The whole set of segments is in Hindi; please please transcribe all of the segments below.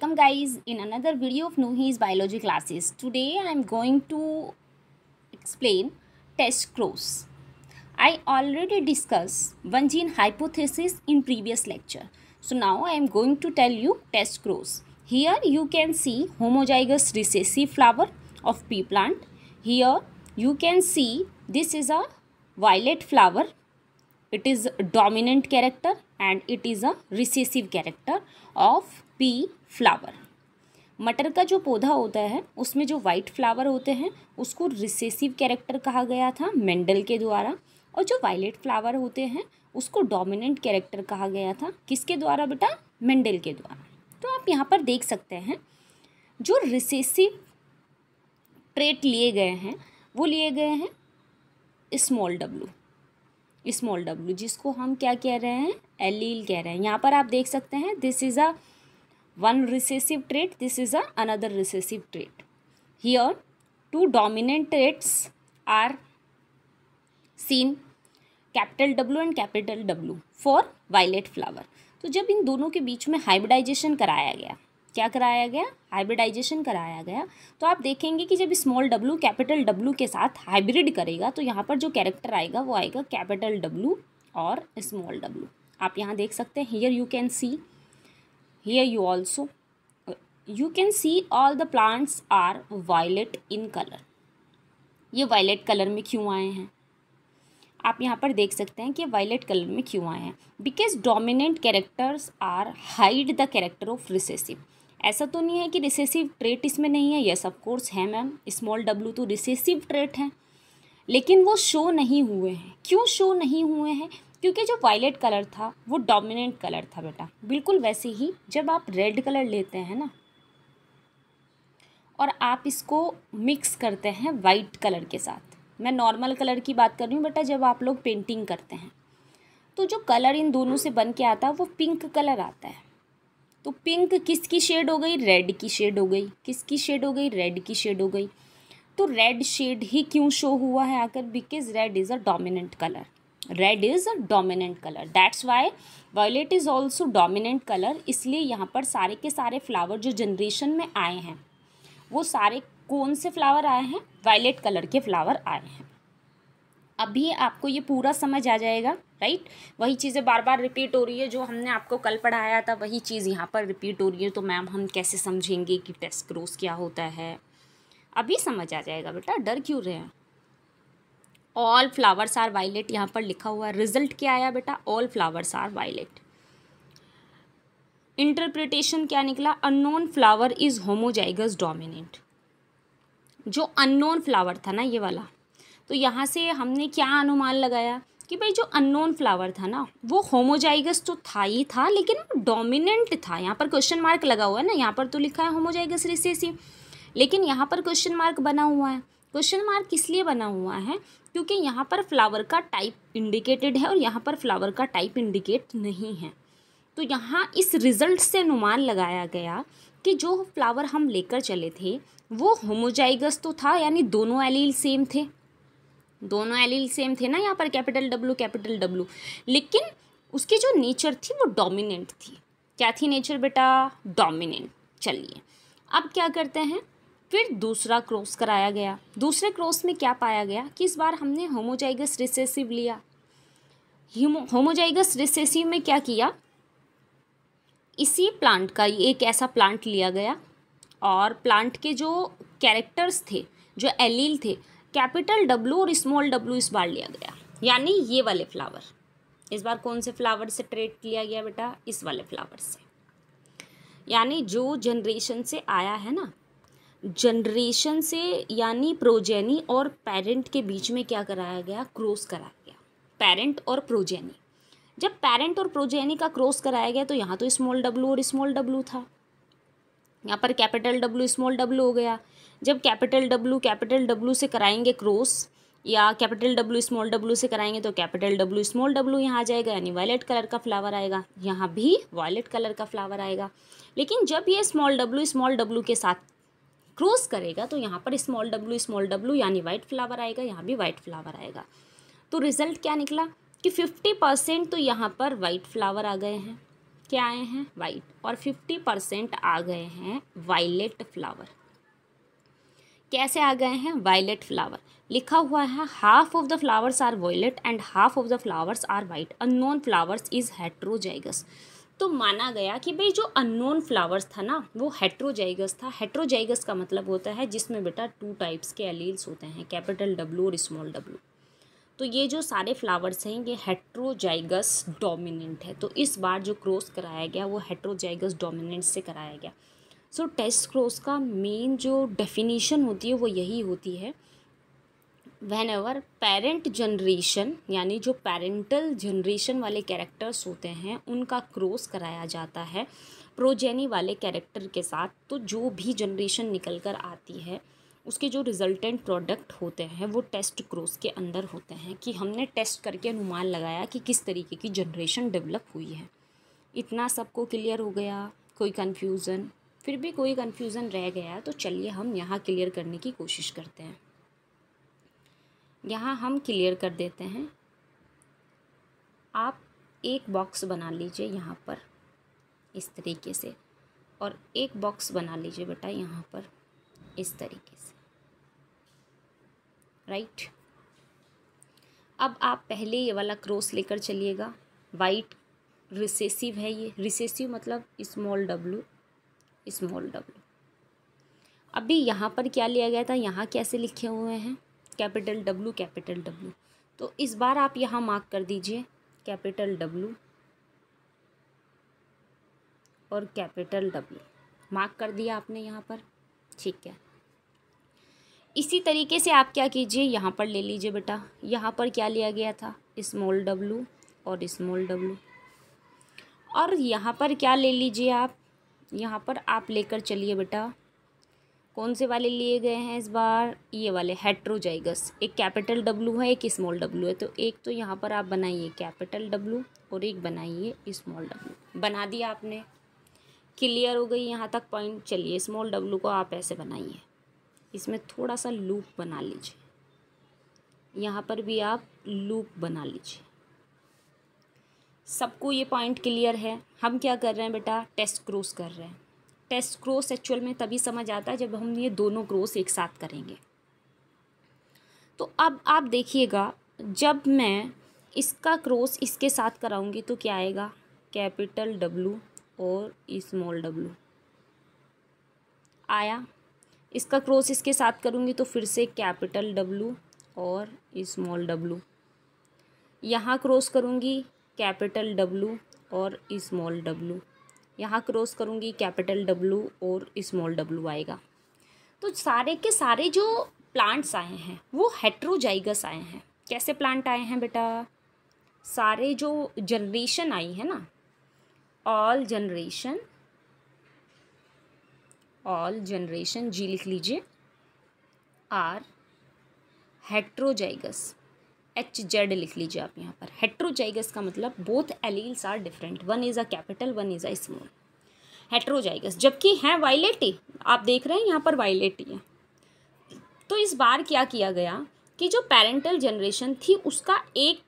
Welcome guys in another video of Nuhi's biology classes. Today I am going to explain test scores. I already discussed one gene hypothesis in previous lecture. So now I am going to tell you test scores. Here you can see homozygous recessive flower of pea plant. Here you can see this is a violet flower. It is dominant character and it is a recessive character of pea flower मटर का जो पौधा होता है उसमें जो वाइट फ्लावर होते हैं उसको रिसेसिव कैरेक्टर कहा गया था मेंडल के द्वारा और जो वायलेट फ्लावर होते हैं उसको डोमिनेंट कैरेक्टर कहा गया था किसके द्वारा बेटा मेंडल के द्वारा तो आप यहाँ पर देख सकते हैं जो रिसेसिव ट्रेट लिए गए हैं वो लिए गए हैं स्मॉल डब्लू स्मॉल डब्लू जिसको हम क्या कह रहे हैं एलील कह रहे हैं यहाँ पर आप देख सकते हैं this is a one recessive trait this is a another recessive trait here two dominant traits are seen capital W and capital w for violet flower तो जब इन दोनों के बीच में हाइब्रिडाइजेशन कराया गया क्या कराया गया हाइब्रिडाइजेशन कराया गया तो आप देखेंगे कि जब स्मॉल डब्लू कैपिटल डब्लू के साथ हाइब्रिड करेगा तो यहाँ पर जो कैरेक्टर आएगा वो आएगा कैपिटल डब्लू और स्मॉल डब्लू आप यहाँ देख सकते हैं here you can see here you also uh, you can see all the plants are violet in color ये वायलेट कलर में क्यों आए हैं आप यहाँ पर देख सकते हैं कि वायलेट कलर में क्यों आए हैं because dominant characters are hide the character of recessive ऐसा तो नहीं है कि रिसेसिव ट्रेट इसमें नहीं है यस ऑफ कोर्स है मैम स्मॉल डब्लू तो रिसेसिव ट्रेट है लेकिन वो शो नहीं हुए हैं क्यों शो नहीं हुए हैं क्योंकि जो वायलेट कलर था वो डोमिनेंट कलर था बेटा बिल्कुल वैसे ही जब आप रेड कलर लेते हैं ना और आप इसको मिक्स करते हैं वाइट कलर के साथ मैं नॉर्मल कलर की बात कर रही हूँ बेटा जब आप लोग पेंटिंग करते हैं तो जो कलर इन दोनों से बन के आता है वो पिंक कलर आता है तो पिंक किसकी शेड हो गई रेड की शेड हो गई किसकी शेड हो गई रेड की शेड हो गई तो रेड शेड ही क्यों शो हुआ है आकर because red is a dominant colour red is a dominant colour that's why violet is also dominant colour इसलिए यहाँ पर सारे के सारे फ्लावर जो जनरेशन में आए हैं वो सारे कौन से फ्लावर आए हैं वायलेट कलर के फ्लावर आए हैं अभी आपको ये पूरा समझ आ जाएगा राइट वही चीज़ें बार बार रिपीट हो रही है जो हमने आपको कल पढ़ाया था वही चीज़ यहाँ पर रिपीट हो रही है तो मैम हम कैसे समझेंगे कि टेस्ट क्रोस क्या होता है अभी समझ आ जाएगा बेटा डर क्यों रहे हैं ऑल फ्लावर्स आर वायलेट यहाँ पर लिखा हुआ है रिजल्ट क्या आया बेटा all flowers are violet interpretation क्या निकला unknown flower is homozygous dominant जो अननोन फ्लावर था ना ये वाला तो यहाँ से हमने क्या अनुमान लगाया कि भाई जो अननोन फ्लावर था ना वो होमोजाइगस तो था ही था लेकिन डोमिनेंट था यहाँ पर क्वेश्चन मार्क लगा हुआ है ना यहाँ पर तो लिखा है होमोजाइगस रिसेसिव लेकिन यहाँ पर क्वेश्चन मार्क बना हुआ है क्वेश्चन मार्क इसलिए बना हुआ है क्योंकि यहाँ पर फ्लावर का टाइप इंडिकेटेड है और यहाँ पर फ्लावर का टाइप इंडिकेट नहीं है तो यहाँ इस रिज़ल्ट से अनुमान लगाया गया कि जो फ्लावर हम लेकर चले थे वो होमोजाइगस तो था यानी दोनों एलील सेम थे दोनों एलील सेम थे ना यहाँ पर कैपिटल डब्लू कैपिटल डब्लू लेकिन उसकी जो नेचर थी वो डोमिनेंट थी क्या थी नेचर बेटा डोमिनेंट चलिए अब क्या करते हैं फिर दूसरा क्रॉस कराया गया दूसरे क्रॉस में क्या पाया गया कि इस बार हमने होमोजाइगस रिसेसिव लिया होमोजाइगस रिसेसिव में क्या किया इसी प्लांट का एक ऐसा प्लांट लिया गया और प्लांट के जो कैरेक्टर्स थे जो एलील थे कैपिटल डब्लू और स्मॉल डब्लू इस बार लिया गया यानी ये वाले फ्लावर इस बार कौन से फ्लावर से ट्रेड लिया गया बेटा इस वाले फ्लावर से यानी जो जनरेशन से आया है ना जनरेशन से यानी प्रोजेनी और पेरेंट के बीच में क्या कराया गया क्रॉस कराया गया पेरेंट और प्रोजेनी जब पेरेंट और प्रोजेनी का क्रॉस कराया गया तो यहाँ तो स्मॉल डब्लू और स्मॉल डब्लू था यहाँ पर कैपिटल डब्लू स्मॉल डब्लू हो गया जब कैपिटल डब्लू कैपिटल डब्लू से कराएंगे क्रॉस या कैपिटल डब्ल्यू स्मॉल डब्ल्यू से कराएंगे तो कैपिटल डब्ल्यू स्मॉल डब्ल्यू यहाँ आ जाएगा यानी वायलेट कलर का फ्लावर आएगा यहाँ भी वायलेट कलर का फ्लावर आएगा लेकिन जब ये स्मॉल डब्ल्यू स्मॉल डब्ल्यू के साथ क्रॉस करेगा तो यहाँ पर स्मॉल डब्ल्यू स्मॉल डब्ल्यू यानी वाइट फ्लावर आएगा यहाँ भी वाइट फ्लावर आएगा तो रिजल्ट क्या निकला कि फिफ्टी परसेंट तो यहाँ पर वाइट फ्लावर आ गए हैं क्या आए हैं वाइट और फिफ्टी परसेंट आ गए हैं वायलेट फ्लावर कैसे आ गए हैं वायलेट फ्लावर लिखा हुआ है half of the flowers are violet and half of the flowers are white unknown flowers is heterozygous तो माना गया कि भाई जो अननोन फ्लावर्स था ना वो हेट्रोजाइगस था हेट्रोजाइगस का मतलब होता है जिसमें बेटा टू टाइप्स के एलील्स होते हैं कैपिटल डब्लू और स्मॉल डब्लू तो ये जो सारे फ्लावर्स हैं ये हेट्रोजाइगस डोमिनेंट है तो इस बार जो क्रॉस कराया गया वो हेट्रोजाइगस डोमिनेंट से कराया गया सो टेस्ट क्रॉस का मेन जो डेफिनेशन होती है वो यही होती है वैन एवर पेरेंट जनरेशन यानी जो पेरेंटल जनरेशन वाले कैरेक्टर्स होते हैं उनका क्रॉस कराया जाता है प्रोजेनी वाले कैरेक्टर के साथ तो जो भी जनरेशन निकल कर आती है उसके जो रिजल्टेंट प्रोडक्ट होते हैं वो टेस्ट क्रॉस के अंदर होते हैं कि हमने टेस्ट करके अनुमान लगाया कि किस तरीके की जनरेशन डेवलप हुई है इतना सबको क्लियर हो गया कोई कन्फ्यूज़न फिर भी कोई कन्फ्यूज़न रह गया तो चलिए हम यहाँ क्लियर करने की कोशिश करते हैं यहाँ हम क्लियर कर देते हैं आप एक बॉक्स बना लीजिए यहाँ पर इस तरीके से और एक बॉक्स बना लीजिए बेटा यहाँ पर इस तरीके से राइट अब आप पहले ये वाला क्रॉस लेकर चलिएगा वाइट रिसेसिव है ये रिसेसिव मतलब स्मॉल डब्लू स्मॉल डब्लू अभी यहाँ पर क्या लिया गया था यहाँ कैसे लिखे हुए हैं कैपिटल डब्लू कैपिटल डब्लू तो इस बार आप यहाँ मार्क कर दीजिए कैपिटल डब्लू और कैपिटल डब्लू मार्क कर दिया आपने यहाँ पर ठीक है इसी तरीके से आप क्या कीजिए यहाँ पर ले लीजिए बेटा यहाँ पर क्या लिया गया था स्मॉल डब्लू और इस्मोल डब्लू और यहाँ पर क्या ले लीजिए आप यहाँ पर आप लेकर चलिए बेटा कौन से वाले लिए गए हैं इस बार ये वाले हेट्रोजाइगस एक कैपिटल डब्लू है एक स्मॉल डब्लू है तो एक तो यहाँ पर आप बनाइए कैपिटल डब्लू और एक बनाइए स्मॉल डब्लू बना दिया आपने क्लियर हो गई यहाँ तक पॉइंट चलिए स्मॉल डब्लू को आप ऐसे बनाइए इसमें थोड़ा सा लूप बना लीजिए यहाँ पर भी आप लूप बना लीजिए सबको ये पॉइंट क्लियर है हम क्या कर रहे हैं बेटा टेस्ट क्रूज कर रहे हैं टेस्ट क्रोस एक्चुअल में तभी समझ आता है जब हम ये दोनों क्रोस एक साथ करेंगे तो अब आप देखिएगा जब मैं इसका क्रोस इसके साथ कराऊंगी तो क्या आएगा कैपिटल डब्लू और स्मॉल डब्लू आया इसका क्रोस इसके साथ करूंगी तो फिर से कैपिटल डब्लू और स्मॉल डब्लू यहाँ क्रॉस करूंगी कैपिटल डब्लू और स्मॉल डब्लू यहाँ क्रॉस करूँगी कैपिटल डब्लू और स्मॉल डब्लू आएगा तो सारे के सारे जो प्लांट्स आए हैं वो हेट्रोजाइगस आए हैं कैसे प्लांट आए हैं बेटा सारे जो जनरेशन आई है ना ऑल जनरेशन ऑल जनरेशन जी लिख लीजिए आर हेट्रोजाइगस एच जेड लिख लीजिए आप यहाँ पर हेट्रोजाइगस का मतलब both alleles are different one is a capital one is a small heterozygous जबकि हैं वायलेटी आप देख रहे हैं यहाँ पर वायलेटी है तो इस बार क्या किया गया कि जो पेरेंटल जनरेशन थी उसका एक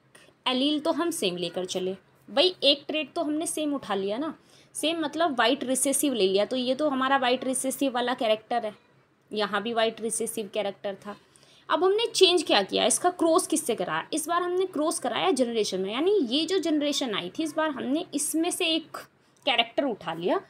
एलील तो हम सेम लेकर चले भाई एक ट्रेड तो हमने सेम उठा लिया ना सेम मतलब वाइट रिसेसिव ले लिया तो ये तो हमारा वाइट रिसेसिव वाला कैरेक्टर है यहाँ भी वाइट रिसेसिव कैरेक्टर था अब हमने चेंज क्या किया इसका क्रॉस किससे कराया इस बार हमने क्रॉस कराया जनरेशन में यानी ये जो जनरेशन आई थी इस बार हमने इसमें से एक कैरेक्टर उठा लिया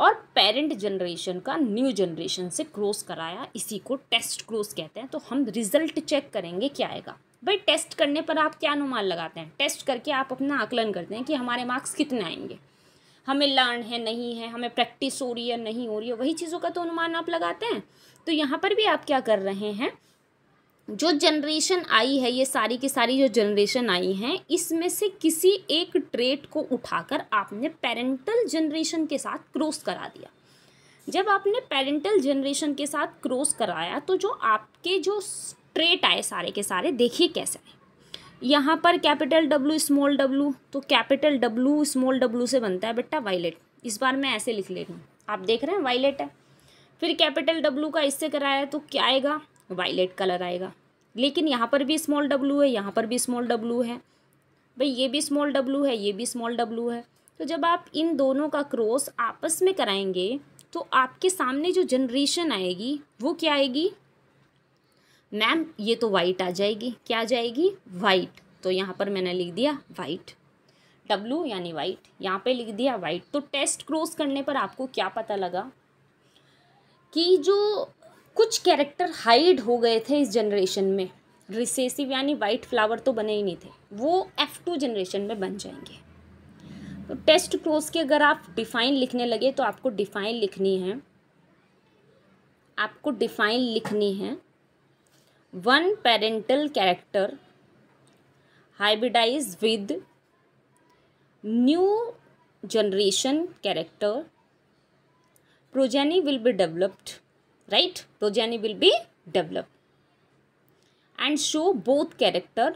और पेरेंट जनरेशन का न्यू जनरेशन से क्रॉस कराया इसी को टेस्ट क्रॉस कहते हैं तो हम रिजल्ट चेक करेंगे क्या आएगा भाई टेस्ट करने पर आप क्या अनुमान लगाते हैं टेस्ट करके आप अपना आकलन करते हैं कि हमारे मार्क्स कितने आएंगे हमें लर्न है नहीं है हमें प्रैक्टिस हो रही है नहीं हो रही है वही चीज़ों का तो अनुमान आप लगाते हैं तो यहाँ पर भी आप क्या कर रहे हैं जो जनरेशन आई है ये सारी की सारी जो जनरेशन आई हैं इसमें से किसी एक ट्रेट को उठाकर आपने पेरेंटल जनरेशन के साथ क्रॉस करा दिया जब आपने पेरेंटल जनरेशन के साथ क्रॉस कराया तो जो आपके जो ट्रेट आए सारे के सारे देखिए कैसे आए यहाँ पर कैपिटल डब्लू स्मॉल डब्लू तो कैपिटल डब्लू स्मॉल डब्लू से बनता है बेटा वाइलेट इस बार मैं ऐसे लिख ले हूँ आप देख रहे हैं वाइलेट है फिर कैपिटल डब्लू का इससे कराया तो क्या आएगा वाइलेट कलर आएगा लेकिन यहाँ पर भी स्मॉल डब्लू है यहाँ पर भी स्मॉल डब्लू है भाई ये भी स्मॉल डब्लू है ये भी स्मॉल डब्लू है तो जब आप इन दोनों का क्रॉस आपस में कराएंगे तो आपके सामने जो जनरेशन आएगी वो क्या आएगी मैम ये तो वाइट आ जाएगी क्या आ जाएगी वाइट तो यहाँ पर मैंने लिख दिया वाइट डब्लू यानी वाइट यहाँ पे लिख दिया वाइट तो टेस्ट क्रॉस करने पर आपको क्या पता लगा कि जो कुछ कैरेक्टर हाइड हो गए थे इस जनरेशन में रिसेसिव यानी वाइट फ्लावर तो बने ही नहीं थे वो एफ़ टू जनरेशन में बन जाएंगे तो टेस्ट क्रोज के अगर आप डिफाइन लिखने लगे तो आपको डिफाइन लिखनी है आपको डिफाइन लिखनी है one parental character hybridize with new generation character progeny will be developed right progeny will be developed and show both character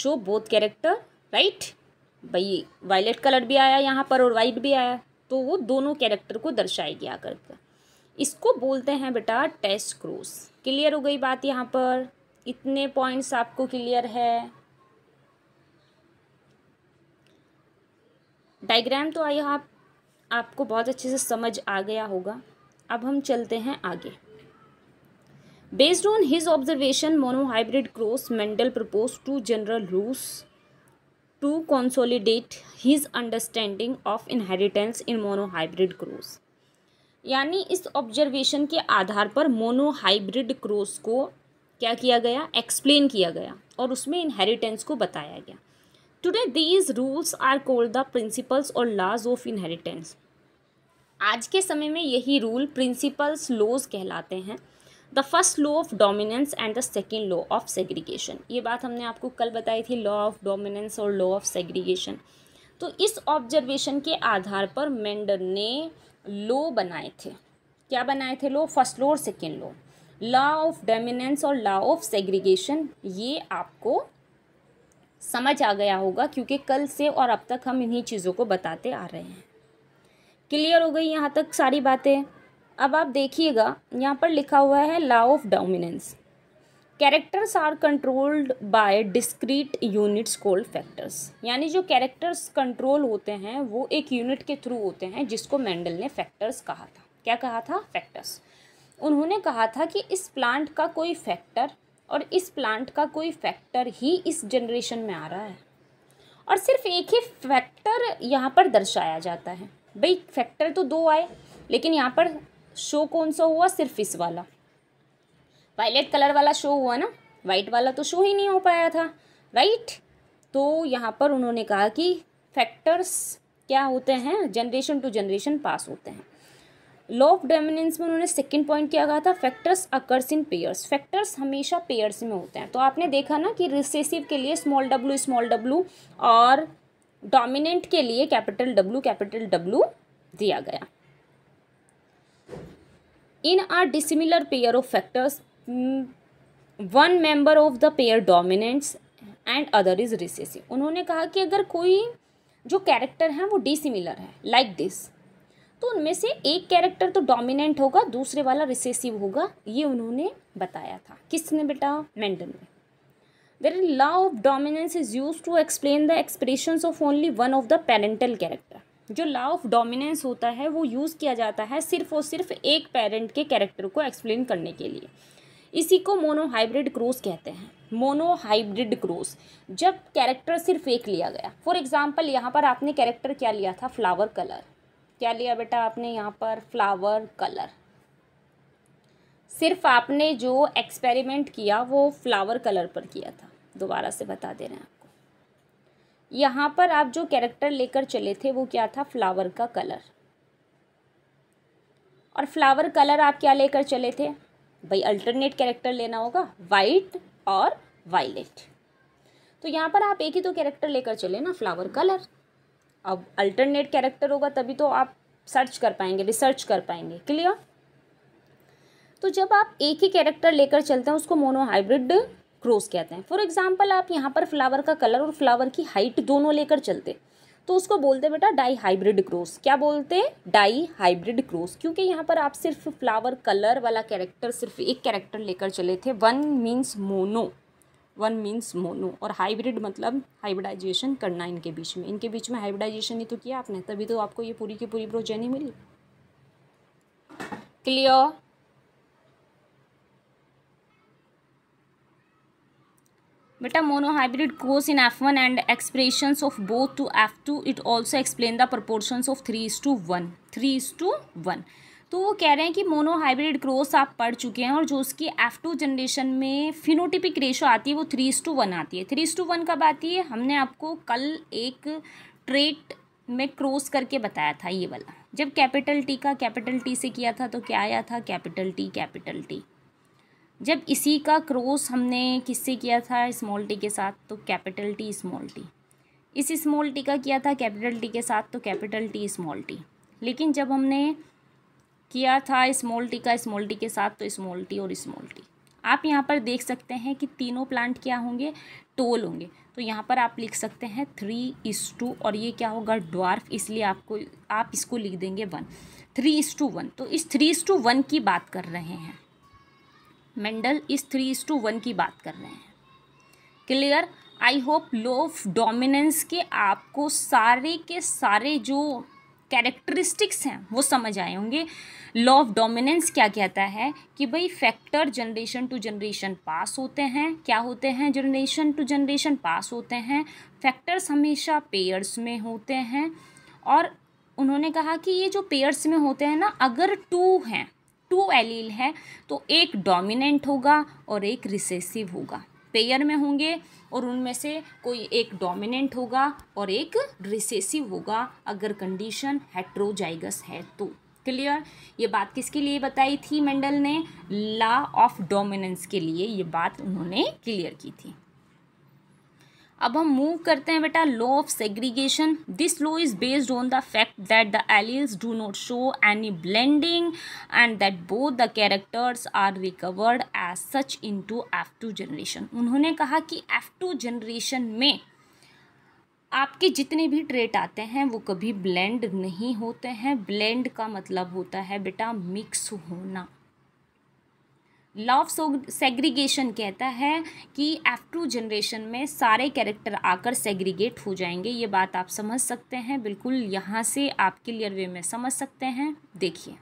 show both character right भाई वायलेट कलर भी आया यहाँ पर और वाइट भी आया तो वो दोनों कैरेक्टर को दर्शाएगी आकर इसको बोलते हैं बेटा टेस्ट क्रूज क्लियर हो गई बात यहाँ पर इतने पॉइंट्स आपको क्लियर है डायग्राम तो आई आप आपको बहुत अच्छे से समझ आ गया होगा अब हम चलते हैं आगे based on his observation monohybrid cross Mendel propose two general rules to consolidate his understanding of inheritance in monohybrid cross यानी इस ऑब्जर्वेशन के आधार पर मोनोहाइब्रिड क्रोस को क्या किया गया एक्सप्लेन किया गया और उसमें इनहेरिटेंस को बताया गया today these rules are called the principles और लॉज ऑफ इनहेरिटेंस आज के समय में यही रूल प्रिंसिपल्स लॉज कहलाते हैं the first law of dominance and the second law of segregation ये बात हमने आपको कल बताई थी लॉ ऑफ डोमिनेंस और लॉ ऑफ सेग्रीगेशन तो इस ऑब्जर्वेशन के आधार पर मेंडर ने लॉ बनाए थे क्या बनाए थे लॉ फर्स्ट लॉ और second law law of dominance और लॉ ऑफ सेग्रीगेशन ये आपको समझ आ गया होगा क्योंकि कल से और अब तक हम इन्हीं चीज़ों को बताते आ रहे हैं क्लियर हो गई यहाँ तक सारी बातें अब आप देखिएगा यहाँ पर लिखा हुआ है law of dominance characters are controlled by discrete units called factors यानी जो कैरेक्टर्स कंट्रोल होते हैं वो एक यूनिट के थ्रू होते हैं जिसको मैंडल ने फैक्टर्स कहा था क्या कहा था फैक्टर्स उन्होंने कहा था कि इस प्लांट का कोई फैक्टर और इस प्लांट का कोई फैक्टर ही इस जनरेशन में आ रहा है और सिर्फ एक ही फैक्टर यहाँ पर दर्शाया जाता है भाई फैक्टर तो दो आए लेकिन यहाँ पर शो कौन सा हुआ सिर्फ इस वाला वायलेट कलर वाला शो हुआ ना वाइट वाला तो शो ही नहीं हो पाया था राइट तो यहाँ पर उन्होंने कहा कि फैक्टर्स क्या होते हैं जनरेशन टू जनरेशन पास होते हैं लॉ ऑफ डोमिनेंस में उन्होंने सेकंड पॉइंट क्या कहा था factors occurs in pairs factors हमेशा पेयर्स में होते हैं तो आपने देखा ना कि रिसेसिव के लिए स्मॉल डब्ल्यू स्मॉल डब्ल्यू और डोमिनेंट के लिए कैपिटल डब्ल्यू कैपिटल डब्ल्यू दिया गया in are dissimilar pair of factors one member of the pair dominants and other is recessive उन्होंने कहा कि अगर कोई जो कैरेक्टर है वो डिसिमिलर है लाइक like दिस तो उनमें से एक कैरेक्टर तो डोमिनेंट होगा दूसरे वाला रिसेसिव होगा ये उन्होंने बताया था किसने बेटा मेंडल ने where law of dominance is used to explain the expressions of only one of the parental character जो लॉ ऑफ डोमिनेंस होता है वो यूज़ किया जाता है सिर्फ और सिर्फ एक पेरेंट के कैरेक्टर को एक्सप्लेन करने के लिए इसी को मोनोहाइब्रिड क्रोस कहते हैं मोनोहाइब्रिड क्रोस जब कैरेक्टर सिर्फ एक लिया गया फॉर एग्जांपल यहाँ पर आपने कैरेक्टर क्या लिया था फ्लावर कलर क्या लिया बेटा आपने यहाँ पर फ्लावर कलर सिर्फ आपने जो एक्सपेरिमेंट किया वो फ्लावर कलर पर किया था दोबारा से बता दे रहे हैं आपको यहाँ पर आप जो कैरेक्टर लेकर चले थे वो क्या था फ्लावर का कलर और फ्लावर कलर आप क्या लेकर चले थे भाई अल्टरनेट कैरेक्टर लेना होगा वाइट और वायलेट तो यहाँ पर आप एक ही तो कैरेक्टर लेकर चले ना फ्लावर कलर अब अल्टरनेट कैरेक्टर होगा तभी तो आप सर्च कर पाएंगे रिसर्च कर पाएंगे क्लियर तो जब आप एक ही कैरेक्टर लेकर चलते हैं उसको मोनोहाइब्रिड क्रोस कहते हैं फॉर एग्जाम्पल आप यहाँ पर फ्लावर का कलर और फ्लावर की हाइट दोनों लेकर चलते तो उसको बोलते बेटा डाई हाइब्रिड क्रोस क्या बोलते हैं डाई हाइब्रिड क्रोस क्योंकि यहाँ पर आप सिर्फ फ्लावर कलर वाला कैरेक्टर सिर्फ एक कैरेक्टर लेकर चले थे one means mono one means mono और हाइब्रिड मतलब हाइब्रिडाइजेशन करना इनके बीच में इनके बीच में हाइब्रिडाइजेशन ही तो किया आपने तभी तो आपको ये पूरी की पूरी प्रोजेनी मिली clear cause in F one and expression of both two F two it also explain the proportion of three is to one three is two one तो वो कह रहे हैं कि मोनोहाइब्रिड क्रोस आप पढ़ चुके हैं और जो उसकी एफ टू जनरेशन में फिनोटिपिक रेशो आती है वो थ्री इज़ टू वन आती है थ्री इज टू वन कब आती है हमने आपको कल एक ट्रेट में क्रॉस करके बताया था ये वाला जब कैपिटल टी का कैपिटल टी से किया था तो क्या आया था कैपिटल टी कैपिटल टी जब इसी का क्रॉस हमने किससे किया था स्मॉल टी के साथ तो कैपिटल टी स्मॉल टी इस स्मॉल टी का किया था कैपिटल टी के साथ तो कैपिटल टी स्मॉल टी लेकिन जब हमने किया था स्मॉल टी का स्मॉल टी के साथ तो स्मॉल टी और स्मॉल टी आप यहाँ पर देख सकते हैं कि तीनों प्लांट क्या होंगे टोल होंगे तो यहाँ पर आप लिख सकते हैं थ्री इस टू और ये क्या होगा ड्वार्फ इसलिए आपको आप इसको लिख देंगे one three is to one तो इस थ्री इस टू वन की बात कर रहे हैं मेंडल इस थ्री इस टू वन की बात कर रहे हैं clear I hope law of dominance के आपको सारे के सारे जो कैरेक्टरिस्टिक्स हैं वो समझ आए होंगे लॉ ऑफ डोमिनेंस क्या कहता है कि भाई factor generation to generation pass होते हैं क्या होते हैं जनरेशन टू जनरेशन पास होते हैं फैक्टर्स हमेशा पेयर्स में होते हैं और उन्होंने कहा कि ये जो पेयर्स में होते हैं ना अगर टू हैं टू एलील है तो एक डोमिनेंट होगा और एक रिसेसिव होगा पेयर में होंगे और उनमें से कोई एक डोमिनेंट होगा और एक रिसेसिव होगा अगर कंडीशन हेट्रोजाइगस है तो क्लियर ये बात किसके लिए बताई थी मेंडल ने लॉ ऑफ डोमिनेंस के लिए ये बात उन्होंने क्लियर की थी अब हम मूव करते हैं बेटा law of segregation this law is based on the fact that the alleles do not show any blending and that both the characters are recovered as such in to F two generation उन्होंने कहा कि एफ टू जनरेशन में आपके जितने भी ट्रेट आते हैं वो कभी ब्लेंड नहीं होते हैं ब्लेंड का मतलब होता है बेटा मिक्स होना लॉ ऑफ सेग्रीगेशन कहता है कि एफ टू जनरेशन में सारे कैरेक्टर आकर सेग्रीगेट हो जाएंगे ये बात आप समझ सकते हैं बिल्कुल यहाँ से आप क्लियर वे में समझ सकते हैं देखिए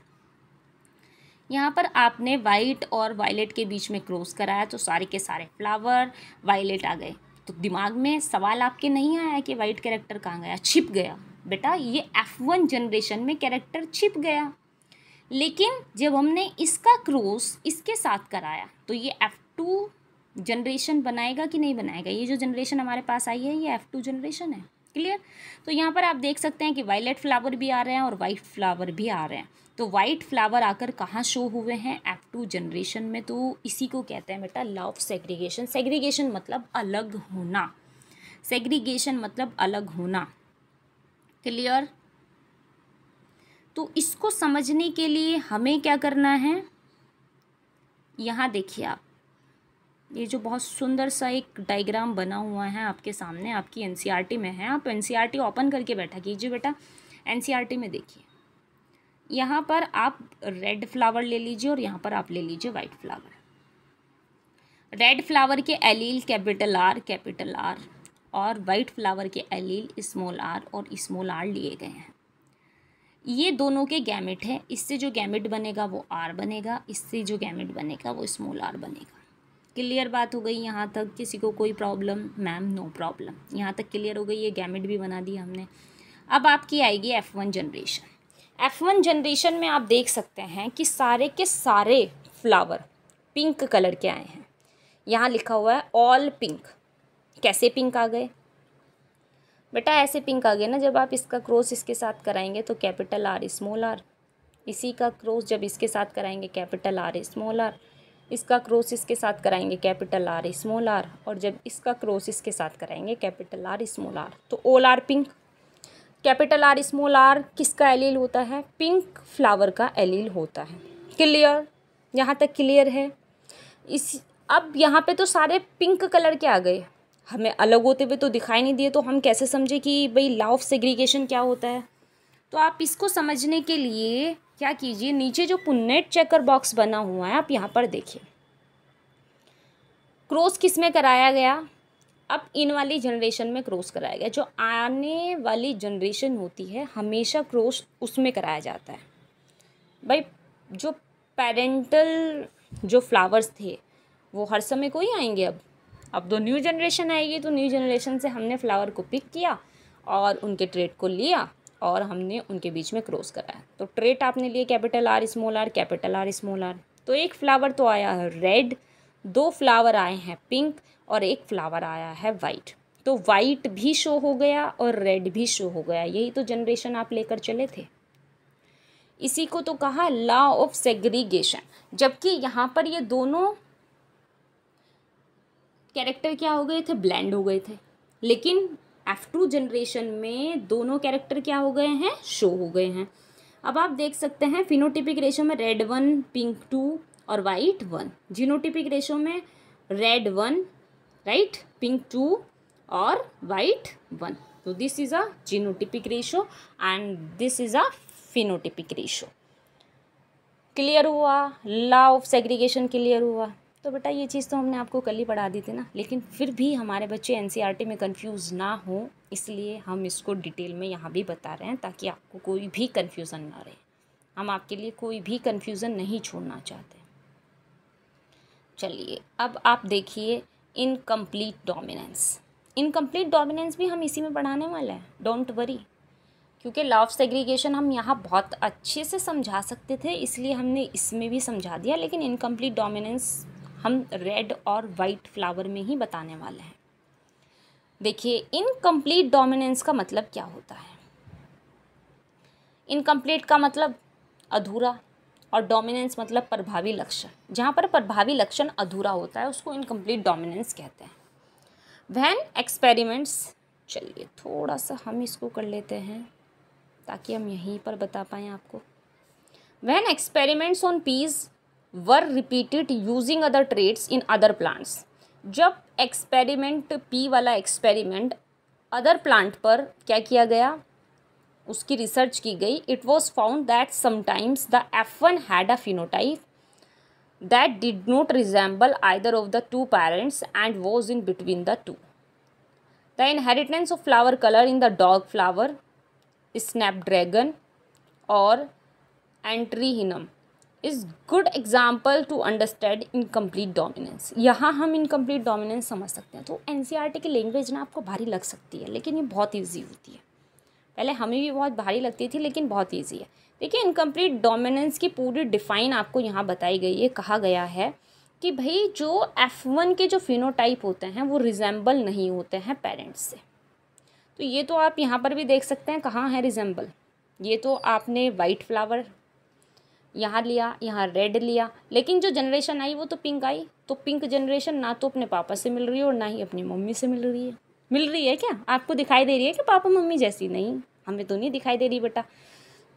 यहाँ पर आपने वाइट और वायलेट के बीच में क्रॉस कराया तो सारे के सारे फ्लावर वायलेट आ गए तो दिमाग में सवाल आपके नहीं आया कि वाइट कैरेक्टर कहाँ गया छिप गया बेटा ये एफ़ वन जनरेशन में कैरेक्टर छिप गया लेकिन जब हमने इसका क्रोस इसके साथ कराया तो ये एफ टू जनरेशन बनाएगा कि नहीं बनाएगा ये जो जनरेशन हमारे पास आई है ये एफ टू जनरेशन है क्लियर तो यहाँ पर आप देख सकते हैं कि वायलेट फ्लावर भी आ रहे हैं और वाइट फ्लावर भी आ रहे हैं तो वाइट फ्लावर आकर कहाँ शो हुए हैं एफ टू जनरेशन में तो इसी को कहते हैं बेटा लव ऑफ सेग्रीगेशन सेग्रीगेशन मतलब अलग होना सेग्रीगेशन मतलब अलग होना क्लियर तो इसको समझने के लिए हमें क्या करना है यहाँ देखिए आप ये जो बहुत सुंदर सा एक डायग्राम बना हुआ है आपके सामने आपकी एनसीईआरटी e में है आप एनसीईआरटी ओपन e करके बैठा कीजिए बेटा एनसीईआरटी e में देखिए यहाँ पर आप रेड फ्लावर ले लीजिए और यहाँ पर आप ले लीजिए वाइट फ्लावर रेड फ्लावर के allele capital R capital R और वाइट फ्लावर के एलील स्मॉल आर और स्मॉल आर लिए गए हैं ये दोनों के गैमेट हैं इससे जो गैमेट बनेगा वो आर बनेगा इससे जो गैमेट बनेगा वो स्मॉल आर बनेगा क्लियर बात हो गई यहाँ तक किसी को कोई प्रॉब्लम मैम नो प्रॉब्लम यहाँ तक क्लियर हो गई ये गैमेट भी बना दिया हमने अब आपकी आएगी F one generation F one generation में आप देख सकते हैं कि सारे के सारे फ्लावर पिंक कलर के आए हैं यहाँ लिखा हुआ है ऑल पिंक कैसे पिंक आ गए बेटा ऐसे पिंक आ गया ना जब आप इसका क्रॉस इसके साथ कराएंगे तो कैपिटल आर स्मॉल आर इसी का क्रॉस जब इसके साथ कराएंगे कैपिटल आर स्मॉल आर इसका क्रॉस इसके साथ कराएंगे कैपिटल आर स्मॉल आर और जब इसका क्रॉस इसके साथ कराएंगे कैपिटल आर स्मॉल आर तो all R pink capital R small R किसका एलील होता है पिंक फ्लावर का एलील होता है क्लियर यहाँ तक क्लियर है इस अब यहाँ पे तो सारे पिंक कलर के आ गए हमें अलग होते हुए तो दिखाई नहीं दिए तो हम कैसे समझे कि भाई लॉ ऑफ सेग्रीगेशन क्या होता है तो आप इसको समझने के लिए क्या कीजिए नीचे जो पुन्नेट चेकर बॉक्स बना हुआ है आप यहाँ पर देखिए क्रॉस किस में कराया गया अब इन वाली जनरेशन में क्रॉस कराया गया जो आने वाली जनरेशन होती है हमेशा क्रॉस उसमें कराया जाता है भाई जो पेरेंटल जो फ्लावर्स थे वो हर समय को ही आएंगे अब अब दो न्यू जनरेशन आएगी तो न्यू जनरेशन से हमने फ्लावर को पिक किया और उनके ट्रेड को लिया और हमने उनके बीच में क्रॉस कराया तो ट्रेट आपने लिए capital R small R capital R small R तो एक फ्लावर तो आया है रेड दो फ्लावर आए हैं पिंक और एक फ्लावर आया है वाइट तो वाइट भी शो हो गया और रेड भी शो हो गया यही तो जनरेशन आप लेकर चले थे इसी को तो कहा लॉ ऑफ सेग्रीगेशन जबकि यहाँ पर ये दोनों कैरेक्टर क्या हो गए थे ब्लैंड हो गए थे लेकिन एफ टू जनरेशन में दोनों कैरेक्टर क्या हो गए हैं शो हो गए हैं अब आप देख सकते हैं फिनोटिपिक रेशो में रेड वन पिंक टू और वाइट वन जीनोटिपिक रेशो में red one right pink two और वाइट वन तो this is a genotypic ratio and this is a phenotypic ratio clear हुआ लॉ ऑफ सेग्रीगेशन क्लियर हुआ तो बेटा ये चीज़ तो हमने आपको कल ही पढ़ा दी थी ना लेकिन फिर भी हमारे बच्चे एन e में कन्फ्यूज़ ना हो इसलिए हम इसको डिटेल में यहाँ भी बता रहे हैं ताकि आपको कोई भी कन्फ्यूज़न ना रहे हम आपके लिए कोई भी कन्फ्यूज़न नहीं छोड़ना चाहते चलिए अब आप देखिए इनकम्प्लीट डोमिनेंस इनकम्प्लीट डोमिनेंस भी हम इसी में पढ़ाने वाले हैं डोंट वरी क्योंकि लॉ ऑफ सेग्रीगेशन हम यहाँ बहुत अच्छे से समझा सकते थे इसलिए हमने इसमें भी समझा दिया लेकिन इनकम्प्लीट डोमिनेंस हम रेड और वाइट फ्लावर में ही बताने वाले हैं देखिए इनकम्प्लीट डोमिनेंस का मतलब क्या होता है इनकम्प्लीट का मतलब अधूरा और डोमिनेंस मतलब प्रभावी लक्षण जहाँ पर प्रभावी लक्षण अधूरा होता है उसको इनकम्प्लीट डोमिनेंस कहते हैं वैन एक्सपेरिमेंट्स चलिए थोड़ा सा हम इसको कर लेते हैं ताकि हम यहीं पर बता पाएँ आपको when experiments on peas were repeated using other traits in other plants जब एक्सपेरिमेंट पी वाला एक्सपेरिमेंट अदर प्लांट पर क्या किया गया उसकी रिसर्च की गई it was found that sometimes the F one had a phenotype that did not resemble either of the two parents and was in between the two the inheritance of flower colour in the dog flower snapdragon और एंट्रीहिनम is good example to understand incomplete dominance यहाँ हम इनकम्प्लीट डोमिनेंस समझ सकते हैं तो एन e की लैंग्वेज ना आपको भारी लग सकती है लेकिन ये बहुत ईजी होती है पहले हमें भी बहुत भारी लगती थी लेकिन बहुत ईजी है देखिए इनकम्प्लीट डोमिनेंस की पूरी डिफ़ाइन आपको यहाँ बताई गई है कहा गया है कि भाई जो एफ़ वन के जो फिनोटाइप होते हैं वो रिजेंबल नहीं होते हैं पेरेंट्स से तो ये तो आप यहाँ पर भी देख सकते हैं कहाँ है रिजेंबल ये तो आपने वाइट फ्लावर यहाँ लिया यहाँ रेड लिया लेकिन जो जनरेशन आई वो तो पिंक आई तो पिंक जनरेशन ना तो अपने पापा से मिल रही है और ना ही अपनी मम्मी से मिल रही है मिल रही है क्या आपको दिखाई दे रही है कि पापा मम्मी जैसी नहीं हमें तो नहीं दिखाई दे रही बेटा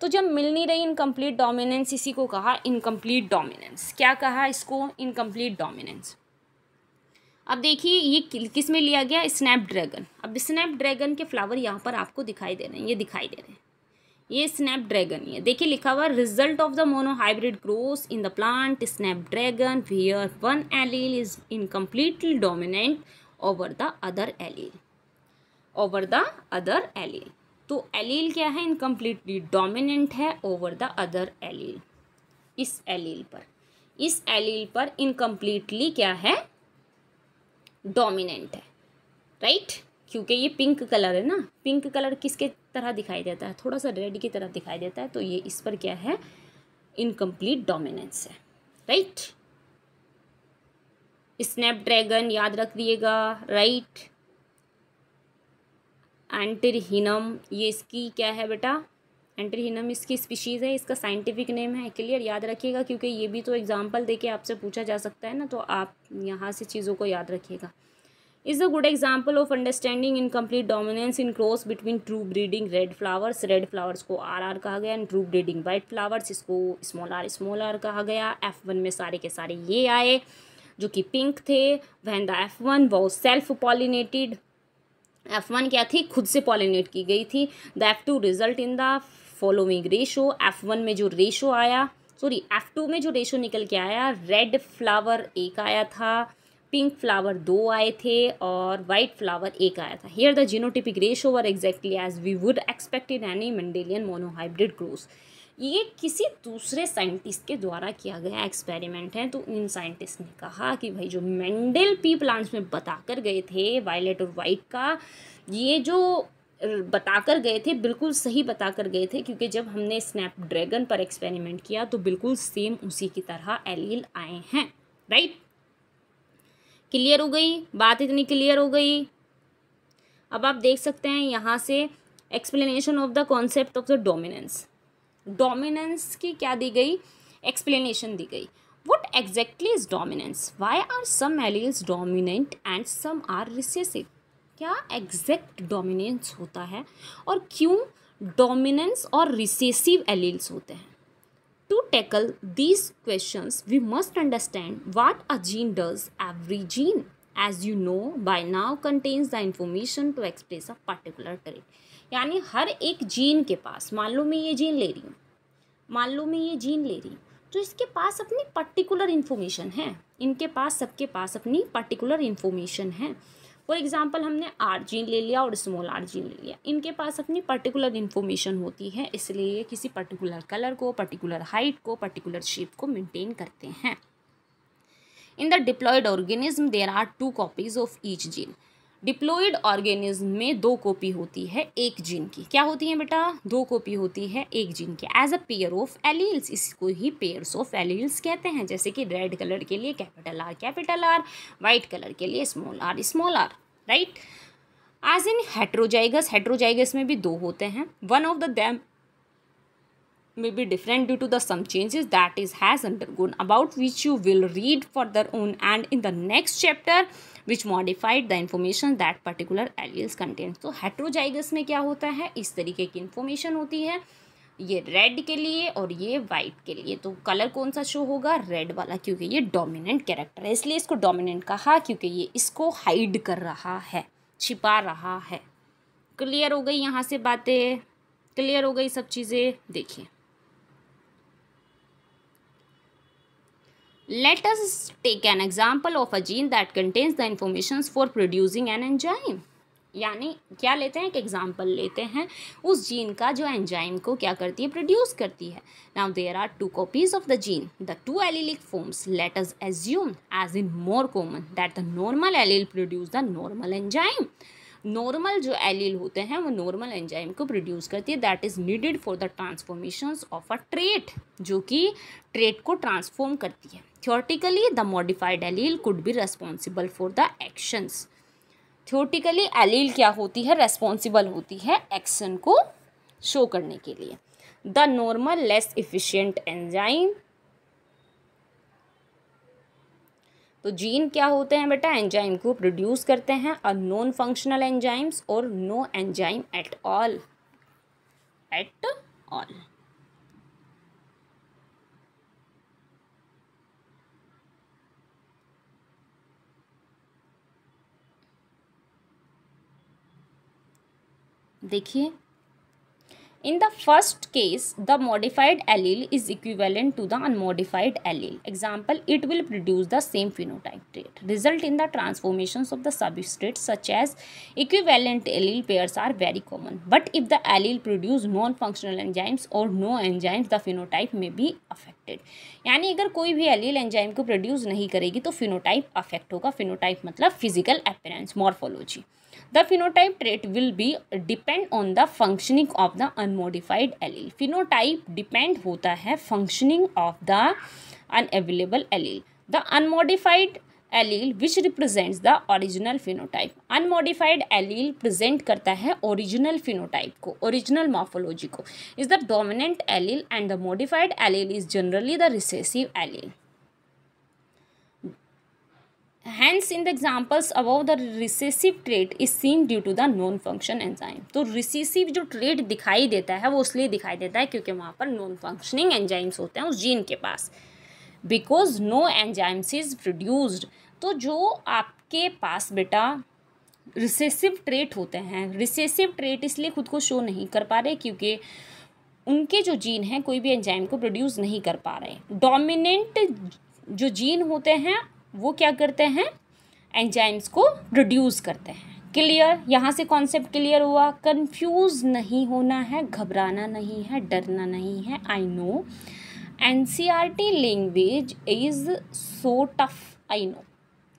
तो जब मिल नहीं रही इनकम्प्लीट डोमिनेंस इसी को कहा इनकम्प्लीट डोमिनेंस क्या कहा इसको इनकम्प्लीट डोमिनेंस अब देखिए ये किस में लिया गया स्नैप ड्रैगन अब स्नैप ड्रैगन के फ्लावर यहाँ पर आपको दिखाई दे रहे हैं ये दिखाई दे रहे हैं ये स्नैप ही है देखिए लिखा हुआ result of the monohybrid growth in the plant dragon where one allele is incompletely dominant over the other allele over the other allele तो एलील क्या है इनकम्प्लीटली डोमिनेंट है ओवर द अदर एलील इस एलील पर इस एलील पर इनकम्प्लीटली क्या है डोमिनेंट है राइट right? क्योंकि ये पिंक कलर है ना पिंक कलर किसके तरह दिखाई देता है थोड़ा सा रेड की तरह दिखाई देता है तो ये इस पर क्या है इनकम्प्लीट डोमिनेंस है राइट स्नैपड्रैगन याद रख दिएगा राइट एंटरहीनम ये इसकी क्या है बेटा एंटरहीनम इसकी स्पीशीज़ है इसका साइंटिफिक नेम है क्लियर याद रखिएगा क्योंकि ये भी तो एग्जाम्पल देके आपसे पूछा जा सकता है ना तो आप यहाँ से चीज़ों को याद रखिएगा is a good example of understanding incomplete dominance in cross between true breeding red flowers red flowers को आर आर कहा गया and true breeding white flowers इसको small r small r कहा गया F1 में सारे के सारे ये आए जो कि पिंक थे वहन द एफ वन वो सेल्फ पॉलिनेटेड एफ वन क्या थी खुद से पॉलिनेट की गई थी the F two result in the following ratio F one में जो रेशो आया सॉरी एफ टू में जो रेशो निकल के आया रेड फ्लावर एक आया था पिंक फ्लावर दो आए थे और वाइट फ्लावर एक आया था here the genotypic ratio were exactly as we would expect in any Mendelian monohybrid cross ये किसी दूसरे साइंटिस्ट के द्वारा किया गया एक्सपेरिमेंट है तो इन साइंटिस्ट ने कहा कि भाई जो मेंडल पी प्लांट्स में बताकर गए थे वायलेट और वाइट का ये जो बताकर गए थे बिल्कुल सही बताकर गए थे क्योंकि जब हमने स्नैपड्रैगन पर एक्सपेरिमेंट किया तो बिल्कुल सेम उसी की तरह एलील आए हैं राइट क्लियर हो गई बात इतनी क्लियर हो गई अब आप देख सकते हैं यहाँ से explanation of the concept of the dominance dominance की क्या दी गई एक्सप्लेनेशन दी गई what exactly is dominance why are some alleles dominant and some are recessive क्या एग्जैक्ट डोमिनेंस होता है और क्यों डोमिनेंस और रिसेसिव एलियल्स होते हैं To tackle these questions, we must understand what a gene does. Every gene, as you know by now, contains the information to express a particular trait. यानी हर एक जीन के पास मान लो मैं ये जीन ले रही हूँ मान लो मैं ये जीन ले रही हूँ तो इसके पास अपनी पर्टिकुलर इन्फॉर्मेशन है इनके पास सबके पास अपनी पर्टिकुलर इन्फॉर्मेशन है फॉर एग्जाम्पल हमने आर्जिन ले लिया और स्मॉल आर्जिन ले लिया इनके पास अपनी पर्टिकुलर इन्फॉर्मेशन होती है इसलिए ये किसी पर्टिकुलर कलर को पर्टिकुलर हाइट को पर्टिकुलर शेप को मेंटेन करते हैं in the diploid organism there are two copies of each gene diploid organism में दो कॉपी होती है एक जीन की क्या होती है बेटा दो कॉपी होती है एक जीन की as a pair of alleles इसको ही पेयर्स ऑफ एलील्स कहते हैं जैसे कि रेड कलर के लिए capital R capital R white colour के लिए small R small R right as in heterozygous heterozygous में भी दो होते हैं one of the them different due to the some changes that is has undergone about which you will read further on and in the next chapter which modified the information that particular alleles content तो हेट्रोजाइगस में क्या होता है इस तरीके की इन्फॉर्मेशन होती है ये रेड के लिए और ये वाइट के लिए तो कलर कौन सा शो होगा रेड वाला क्योंकि ये डोमिनेंट कैरेक्टर है इसलिए इसको डोमिनेंट कहा क्योंकि ये इसको हाइड कर रहा है छिपा रहा है क्लियर हो गई यहाँ से बातें क्लियर हो गई सब चीज़ें देखिए Let us take an example of a gene that contains the informations for producing an enzyme. यानी क्या लेते हैं एक एग्जाम्पल लेते हैं उस जीन का जो एंजाइम को क्या करती है प्रोड्यूस करती है now there are two copies of the gene the two allelic forms let us assume as in more common that the normal allele produce the normal enzyme normal जो एलिल होते हैं वो नॉर्मल एंजाइम को प्रोड्यूस करती है that is needed for the transformation of a trait जो कि ट्रेट को ट्रांसफॉर्म करती है theoretically the modified allele could be responsible for the actions theoretically allele क्या होती है रेस्पॉन्सिबल होती है एक्शन को शो करने के लिए the normal less efficient enzyme तो जीन क्या होते हैं बेटा एंजाइम को प्रोड्यूस करते हैं और नॉन फंक्शनल एंजाइम्स और no enzyme at all at all देखिए in the first case the modified allele is equivalent to the unmodified allele example it will produce the same phenotype trait result in the transformation of the substrate such as equivalent allele pairs are very common but if the allele produce non functional enzymes और नो एंजाइम्स द फिनोटाइप में भी अफेक्टेड यानी अगर कोई भी एलील एंजाइम को प्रोड्यूस नहीं करेगी तो फिनोटाइप अफेक्ट होगा फिनोटाइप मतलब physical appearance morphology the phenotype trait will be depend on the functioning of the unmodified allele phenotype depend होता है functioning of the unavailable allele the unmodified allele which represents the original phenotype unmodified allele present करता है ओरिजिनल फिनोटाइप को ओरिजिनल मॉफोलॉजी को is the dominant allele and the modified allele is generally the recessive allele hence in the examples about the recessive trait is seen due to the non function enzyme तो रिसेसिव जो ट्रेट दिखाई देता है वो इसलिए दिखाई देता है क्योंकि वहाँ पर नॉन फंक्शनिंग एंजाइम्स होते हैं उस जीन के पास because no enzymes is produced तो जो आपके पास बेटा रिसेसिव ट्रेट होते हैं रिसेसिव ट्रेट इसलिए खुद को शो नहीं कर पा रहे क्योंकि उनके जो जीन हैं कोई भी एंजाइम को प्रोड्यूस नहीं कर पा रहे डोमिनेंट जो जीन होते हैं वो क्या करते हैं एंजाइम्स को प्रोड्यूस करते हैं क्लियर यहाँ से कॉन्सेप्ट क्लियर हुआ कंफ्यूज नहीं होना है घबराना नहीं है डरना नहीं है I know N C R T language is so tough I know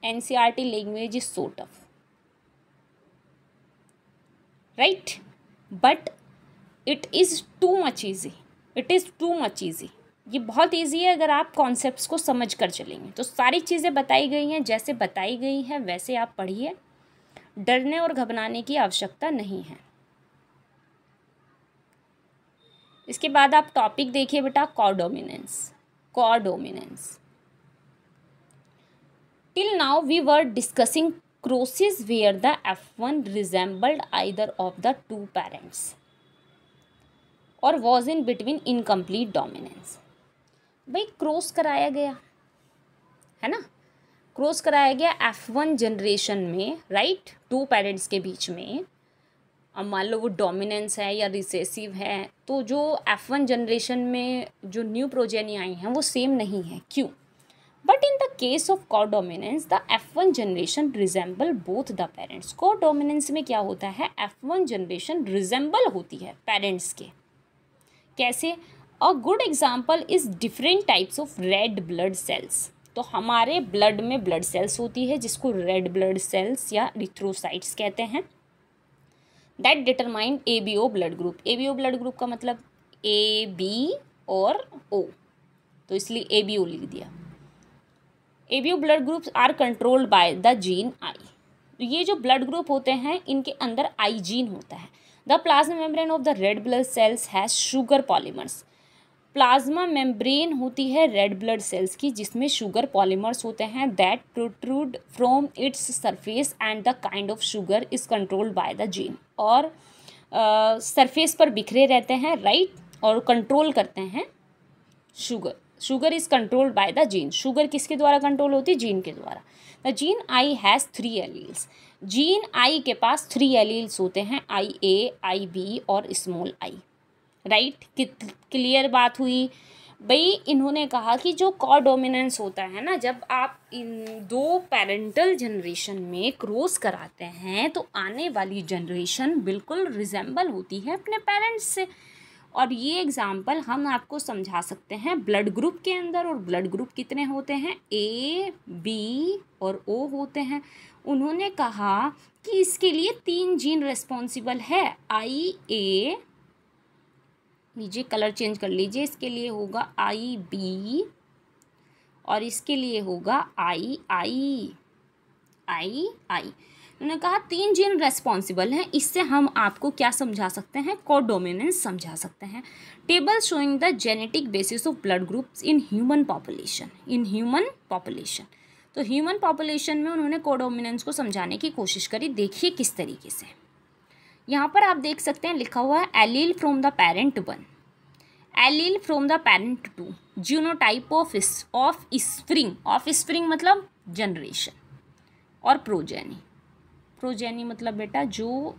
N C R T language is so tough right but it is too much easy it is too much easy ये बहुत इजी है अगर आप कॉन्सेप्ट को समझ कर चलेंगे तो सारी चीज़ें बताई गई हैं जैसे बताई गई हैं वैसे आप पढ़िए डरने और घबराने की आवश्यकता नहीं है इसके बाद आप टॉपिक देखिए बेटा codominance codominance till now we were discussing crosses where the F one resembled either of the two parents और was in between incomplete dominance भाई क्रॉस कराया गया है ना क्रॉस कराया गया एफ वन जनरेशन में राइट टू पेरेंट्स के बीच में अब मान लो वो डोमिनेंस है या रिसेसिव है तो जो एफ वन जनरेशन में जो न्यू प्रोजेनी आई हैं वो सेम नहीं है क्यों but in the case of codominance the F one generation resemble both the parents codominance में क्या होता है एफ वन जनरेशन रिजेंबल होती है पेरेंट्स के कैसे a good example is different types of red blood cells तो हमारे ब्लड में ब्लड सेल्स होती है जिसको रेड ब्लड सेल्स या रिथ्रोसाइट्स कहते हैं that determined A B O blood group A B O blood group का मतलब ए बी और ओ तो इसलिए ए बी ओ लिख दिया A B O blood groups are controlled by the gene I ये जो ब्लड ग्रुप होते हैं इनके अंदर आई जीन होता है the plasma membrane of the red blood cells has sugar polymers plasma membrane होती है रेड ब्लड सेल्स की जिसमें शुगर पॉलीमर्स होते हैं that protrude from its surface and the kind of sugar is controlled by the gene और सरफेस uh, पर बिखरे रहते हैं राइट right? और कंट्रोल करते हैं sugar sugar is controlled by the gene sugar किसके द्वारा कंट्रोल होती है जीन के द्वारा the gene I has three alleles gene I के पास थ्री एलील्स होते हैं आई ए आई बी और स्मॉल आई राइट क्लियर बात हुई भाई इन्होंने कहा कि जो कॉ डोमिनेंस होता है ना जब आप इन दो पेरेंटल जनरेशन में क्रॉस कराते हैं तो आने वाली जनरेशन बिल्कुल रिजेंबल होती है अपने पेरेंट्स से और ये एग्ज़ाम्पल हम आपको समझा सकते हैं ब्लड ग्रुप के अंदर और ब्लड ग्रुप कितने होते हैं ए बी और ओ होते हैं उन्होंने कहा कि इसके लिए तीन जीन रिस्पॉन्सिबल है आई ए लीजिए कलर चेंज कर लीजिए इसके लिए होगा आई बी और इसके लिए होगा आई आई आई आई उन्होंने कहा तीन जीन रेस्पॉन्सिबल हैं इससे हम आपको क्या समझा सकते हैं को डोमिनेंस समझा सकते हैं table showing the genetic basis of blood groups in human population in human population तो ह्यूमन पॉपुलेशन में उन्होंने कोडोमिनेंस को समझाने की कोशिश करी देखिए किस तरीके से यहाँ पर आप देख सकते हैं लिखा हुआ है allele from the parent one allele from the parent two genotype of इस ऑफ स्प्रिंग ऑफ स्प्रिंग मतलब जनरेशन और प्रोजेनी प्रोजेनी मतलब बेटा जो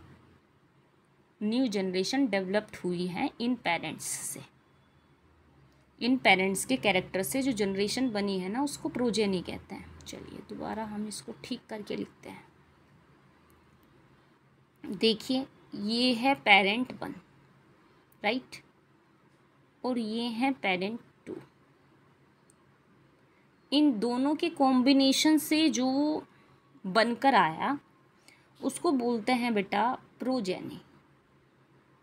न्यू जनरेशन डेवलप्ड हुई है इन पेरेंट्स से इन पेरेंट्स के कैरेक्टर से जो जनरेशन बनी है ना उसको प्रोजेनी कहते हैं चलिए दोबारा हम इसको ठीक करके लिखते हैं देखिए ये है पेरेंट वन राइट और ये है पेरेंट टू इन दोनों के कॉम्बिनेशन से जो बनकर आया उसको बोलते हैं बेटा प्रोजेनी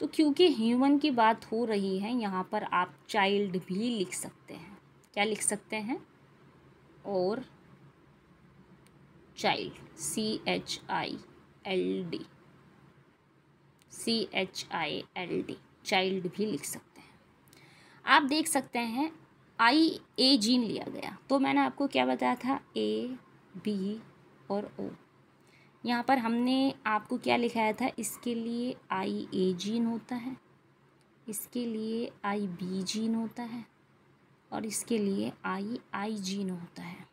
तो क्योंकि ह्यूमन की बात हो रही है यहाँ पर आप चाइल्ड भी लिख सकते हैं क्या लिख सकते हैं और child C H I L D C H I L D child भी लिख सकते हैं आप देख सकते हैं आई ए जीन लिया गया तो मैंने आपको क्या बताया था ए बी और ओ यहाँ पर हमने आपको क्या लिखाया था इसके लिए आई ए जीन होता है इसके लिए आई बी जीन होता है और इसके लिए आई आई जीन होता है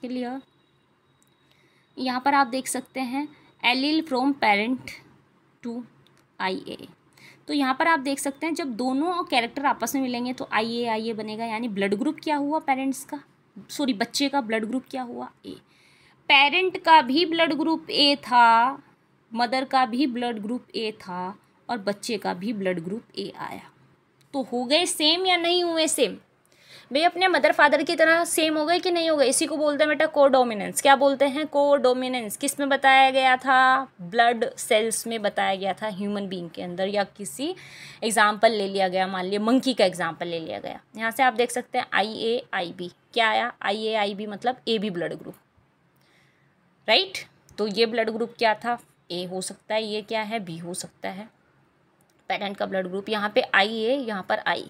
क्लियर यहाँ पर आप देख सकते हैं allele from parent to I A तो यहाँ पर आप देख सकते हैं जब दोनों कैरेक्टर आपस में मिलेंगे तो आई ए आई ए बनेगा यानी ब्लड ग्रुप क्या हुआ पेरेंट्स का सॉरी बच्चे का ब्लड ग्रुप क्या हुआ ए पेरेंट का भी ब्लड ग्रुप ए था मदर का भी ब्लड ग्रुप ए था और बच्चे का भी ब्लड ग्रुप ए आया तो हो गए सेम या नहीं हुए सेम वे अपने मदर फादर की तरह सेम हो गए कि नहीं हो गए इसी को बोलते हैं बेटा को डोमिनेंस क्या बोलते हैं को डोमिनेंस किस में बताया गया था ब्लड सेल्स में बताया गया था ह्यूमन बींग के अंदर या किसी एग्जाम्पल ले लिया गया मान लिया मंकी का एग्जाम्पल ले लिया गया यहाँ से आप देख सकते हैं आई ए आई बी क्या आया आई ए आई बी मतलब A B blood group right तो ये ब्लड ग्रुप क्या था ए हो सकता है ये क्या है बी हो सकता है पेरेंट का ब्लड ग्रुप यहाँ पे आई ए यहाँ पर आई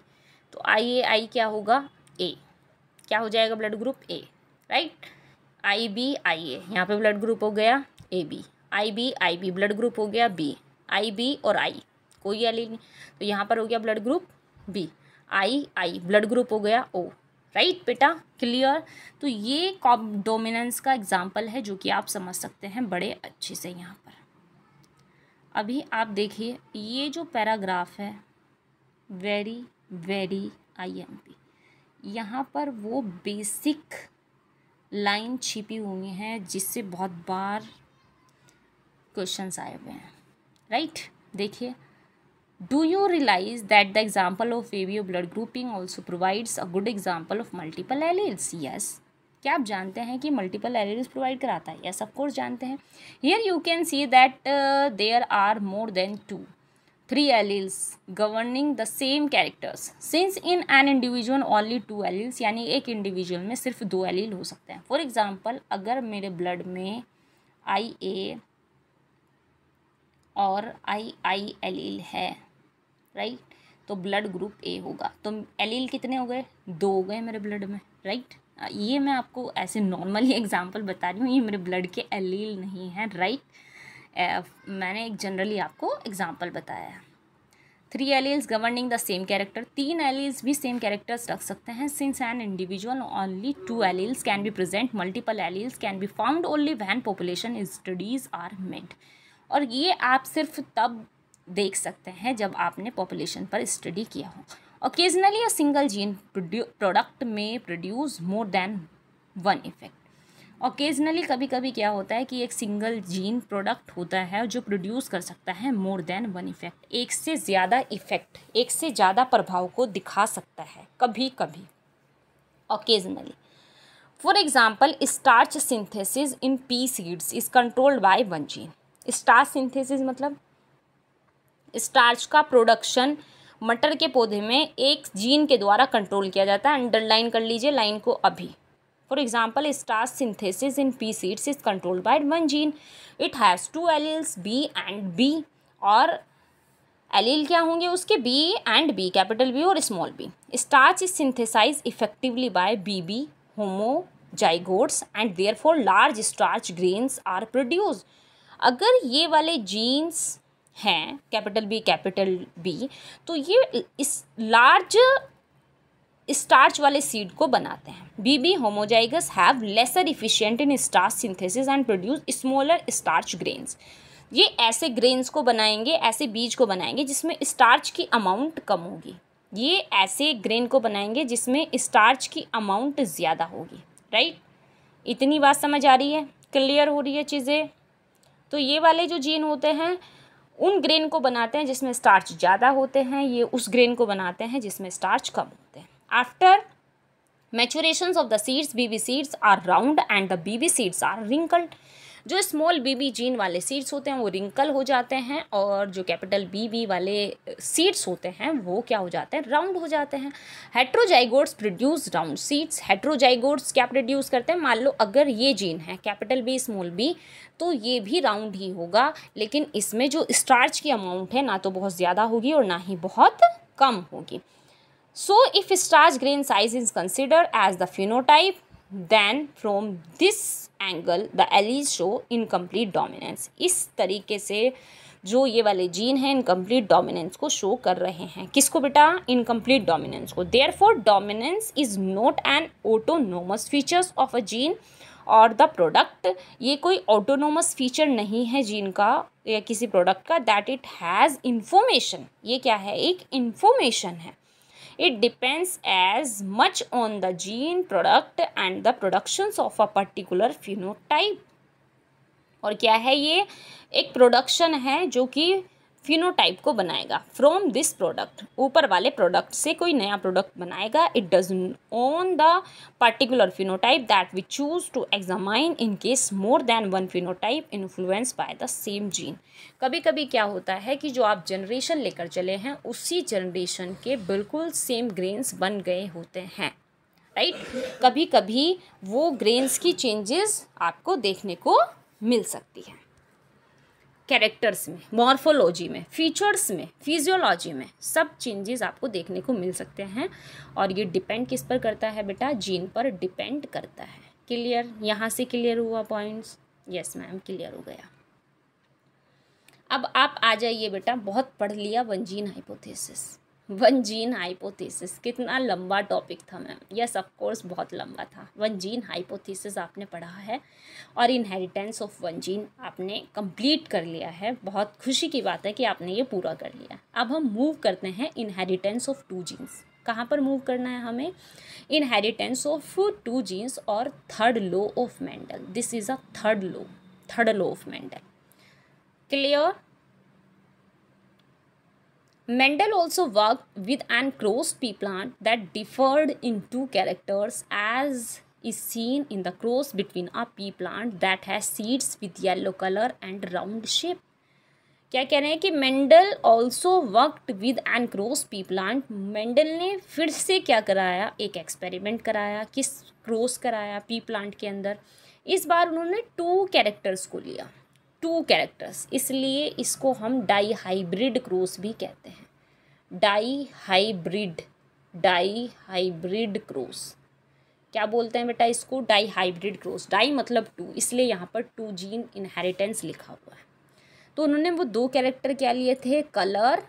तो आई ए आई क्या होगा ए क्या हो जाएगा blood group A right I B I A यहाँ पे ब्लड ग्रुप हो गया A B I B I B blood group हो गया बी आई बी और आई कोई एल नहीं तो यहाँ पर हो गया blood group B I I blood group हो गया ओ राइट right, बेटा क्लियर तो ये कॉप डोमिनेंस का एग्जाम्पल है जो कि आप समझ सकते हैं बड़े अच्छे से यहाँ पर अभी आप देखिए ये जो पैराग्राफ है very very I M P यहाँ पर वो बेसिक लाइन छिपी हुई हैं जिससे बहुत बार क्वेश्चंस आए हुए हैं राइट देखिए do you realise that the example of ABO blood grouping also provides a good example of multiple alleles yes क्या आप जानते हैं कि मल्टीपल एलिल्स प्रोवाइड कराता है यस ऑफ कोर्स जानते हैं here you can see that there are more than two three alleles governing the same characters since in an individual only two alleles यानी एक individual में सिर्फ दो allele हो सकते हैं for example अगर मेरे blood में आई ए और आई आई एलील है राइट right? तो ब्लड ग्रुप ए होगा तो एलील कितने हो गए दो हो गए मेरे ब्लड में राइट right? ये मैं आपको ऐसे नॉर्मली एग्जांपल बता रही हूँ ये मेरे ब्लड के एलील नहीं है राइट right? मैंने एक जनरली आपको एग्जाम्पल बताया है three alleles governing the same character तीन एलियल्स भी सेम कैरेक्टर्स रख सकते हैं since an individual only two alleles can be present multiple alleles can be found only when population studies are made और ये आप सिर्फ तब देख सकते हैं जब आपने पॉपुलेशन पर स्टडी किया हो occasionally a single gene product में produce more than one effect occasionally कभी कभी क्या होता है कि एक सिंगल जीन प्रोडक्ट होता है जो प्रोड्यूस कर सकता है मोर देन वन इफेक्ट एक से ज़्यादा इफेक्ट एक से ज़्यादा प्रभाव को दिखा सकता है कभी कभी occasionally for example starch synthesis in pea seeds is controlled by one gene starch synthesis मतलब स्टार्च का प्रोडक्शन मटर के पौधे में एक जीन के द्वारा कंट्रोल किया जाता है अंडरलाइन कर लीजिए लाइन को अभी for example starch synthesis in pea seeds is controlled by one gene it has two alleles B and B और एलील क्या होंगे उसके B and B capital B और small B starch is synthesise effectively by B B zygotes and therefore large starch grains are produce अगर ये वाले जीन्स हैं कैपिटल बी कैपिटल बी तो ये इस लार्ज स्टार्च वाले सीड को बनाते हैं BB homozygous have lesser efficient in starch synthesis and produce smaller starch grains ये ऐसे ग्रेन्स को बनाएंगे ऐसे बीज को बनाएंगे जिसमें स्टार्च की अमाउंट कम होगी ये ऐसे ग्रेन को बनाएंगे जिसमें स्टार्च की अमाउंट ज़्यादा होगी राइट इतनी बात समझ आ रही है क्लियर हो रही है चीज़ें तो ये वाले जो जीन होते हैं उन ग्रेन को बनाते हैं जिसमें स्टार्च ज़्यादा होते हैं ये उस ग्रेन को बनाते हैं जिसमें स्टार्च कम After maturation of the seeds BB seeds are round and the BB seeds are wrinkled जो स्मॉल बीबी जीन वाले सीड्स होते हैं वो रिंकल हो जाते हैं और जो कैपिटल बीबी वाले सीड्स होते हैं वो क्या हो जाते हैं राउंड हो जाते हैं heterozygotes produce round seeds heterozygotes क्या प्रोड्यूस करते हैं मान लो अगर ये जीन है कैपिटल बी स्मॉल बी तो ये भी राउंड ही होगा लेकिन इसमें जो स्टार्च की अमाउंट है ना तो बहुत ज़्यादा होगी और ना ही बहुत कम होगी So if starch grain size is considered as the phenotype, then from this angle the alleles show incomplete dominance. इस तरीके से जो ये वाले जीन हैं इनकम्प्लीट डोमिनेंस को शो कर रहे हैं किसको बेटा इनकम्प्लीट डोमिनेंस को therefore dominance is not an autonomous features of a gene or the product ये कोई ऑटोनोमस फीचर नहीं है जीन का या किसी प्रोडक्ट का दैट इट हैज़ इन्फॉर्मेशन ये क्या है एक इन्फॉर्मेशन है it depends as much on the gene product and the productions of a particular phenotype और क्या है ये एक प्रोडक्शन है जो कि फिनोटाइप को बनाएगा फ्रॉम दिस प्रोडक्ट ऊपर वाले प्रोडक्ट से कोई नया प्रोडक्ट बनाएगा it does own the particular phenotype that we choose to examine in case more than one phenotype influence by the same gene कभी कभी क्या होता है कि जो आप जनरेशन लेकर चले हैं उसी जनरेशन के बिल्कुल सेम ग्रेन्स बन गए होते हैं राइट right? कभी कभी वो ग्रेन्स की चेंजेस आपको देखने को मिल सकती है कैरेक्टर्स में मॉर्फोलॉजी में फीचर्स में फिजियोलॉजी में सब चेंजेस आपको देखने को मिल सकते हैं और ये डिपेंड किस पर करता है बेटा जीन पर डिपेंड करता है क्लियर यहाँ से क्लियर हुआ पॉइंट्स यस मैम क्लियर हो गया अब आप आ जाइए बेटा बहुत पढ़ लिया one gene hypothesis one gene hypothesis कितना लंबा टॉपिक था मैम यस ऑफ कोर्स बहुत लंबा था वन जीन हाइपोथीसिस आपने पढ़ा है और इनहेरिटेंस ऑफ वन जीन आपने कंप्लीट कर लिया है बहुत खुशी की बात है कि आपने ये पूरा कर लिया अब हम मूव करते हैं इनहेरिटेंस ऑफ टू जीन्स कहाँ पर मूव करना है हमें इनहेरिटेंस ऑफ टू जीन्स और third law of Mendel this is a third law third law of Mendel clear Mendel also worked with uncrossed pea plant that differed in two characters as is seen in the cross between a pea plant that has seeds with yellow color and round shape. क्या कह रहे हैं कि मेंडल ऑल्सो वर्कड विद एनक्रोस पी प्लांट मेंडल ने फिर से क्या कराया एक एक्सपेरिमेंट कराया किस क्रोस कराया पी प्लांट के अंदर इस बार उन्होंने टू कैरेक्टर्स को लिया टू कैरेक्टर्स इसलिए इसको हम डाई हाइब्रिड क्रोस भी कहते हैं dihybrid dihybrid cross क्या बोलते हैं बेटा इसको डाई हाइब्रिड क्रोस डाई मतलब टू इसलिए यहाँ पर टू जीन इनहेरिटेंस लिखा हुआ है तो उन्होंने वो दो कैरेक्टर क्या लिए थे कलर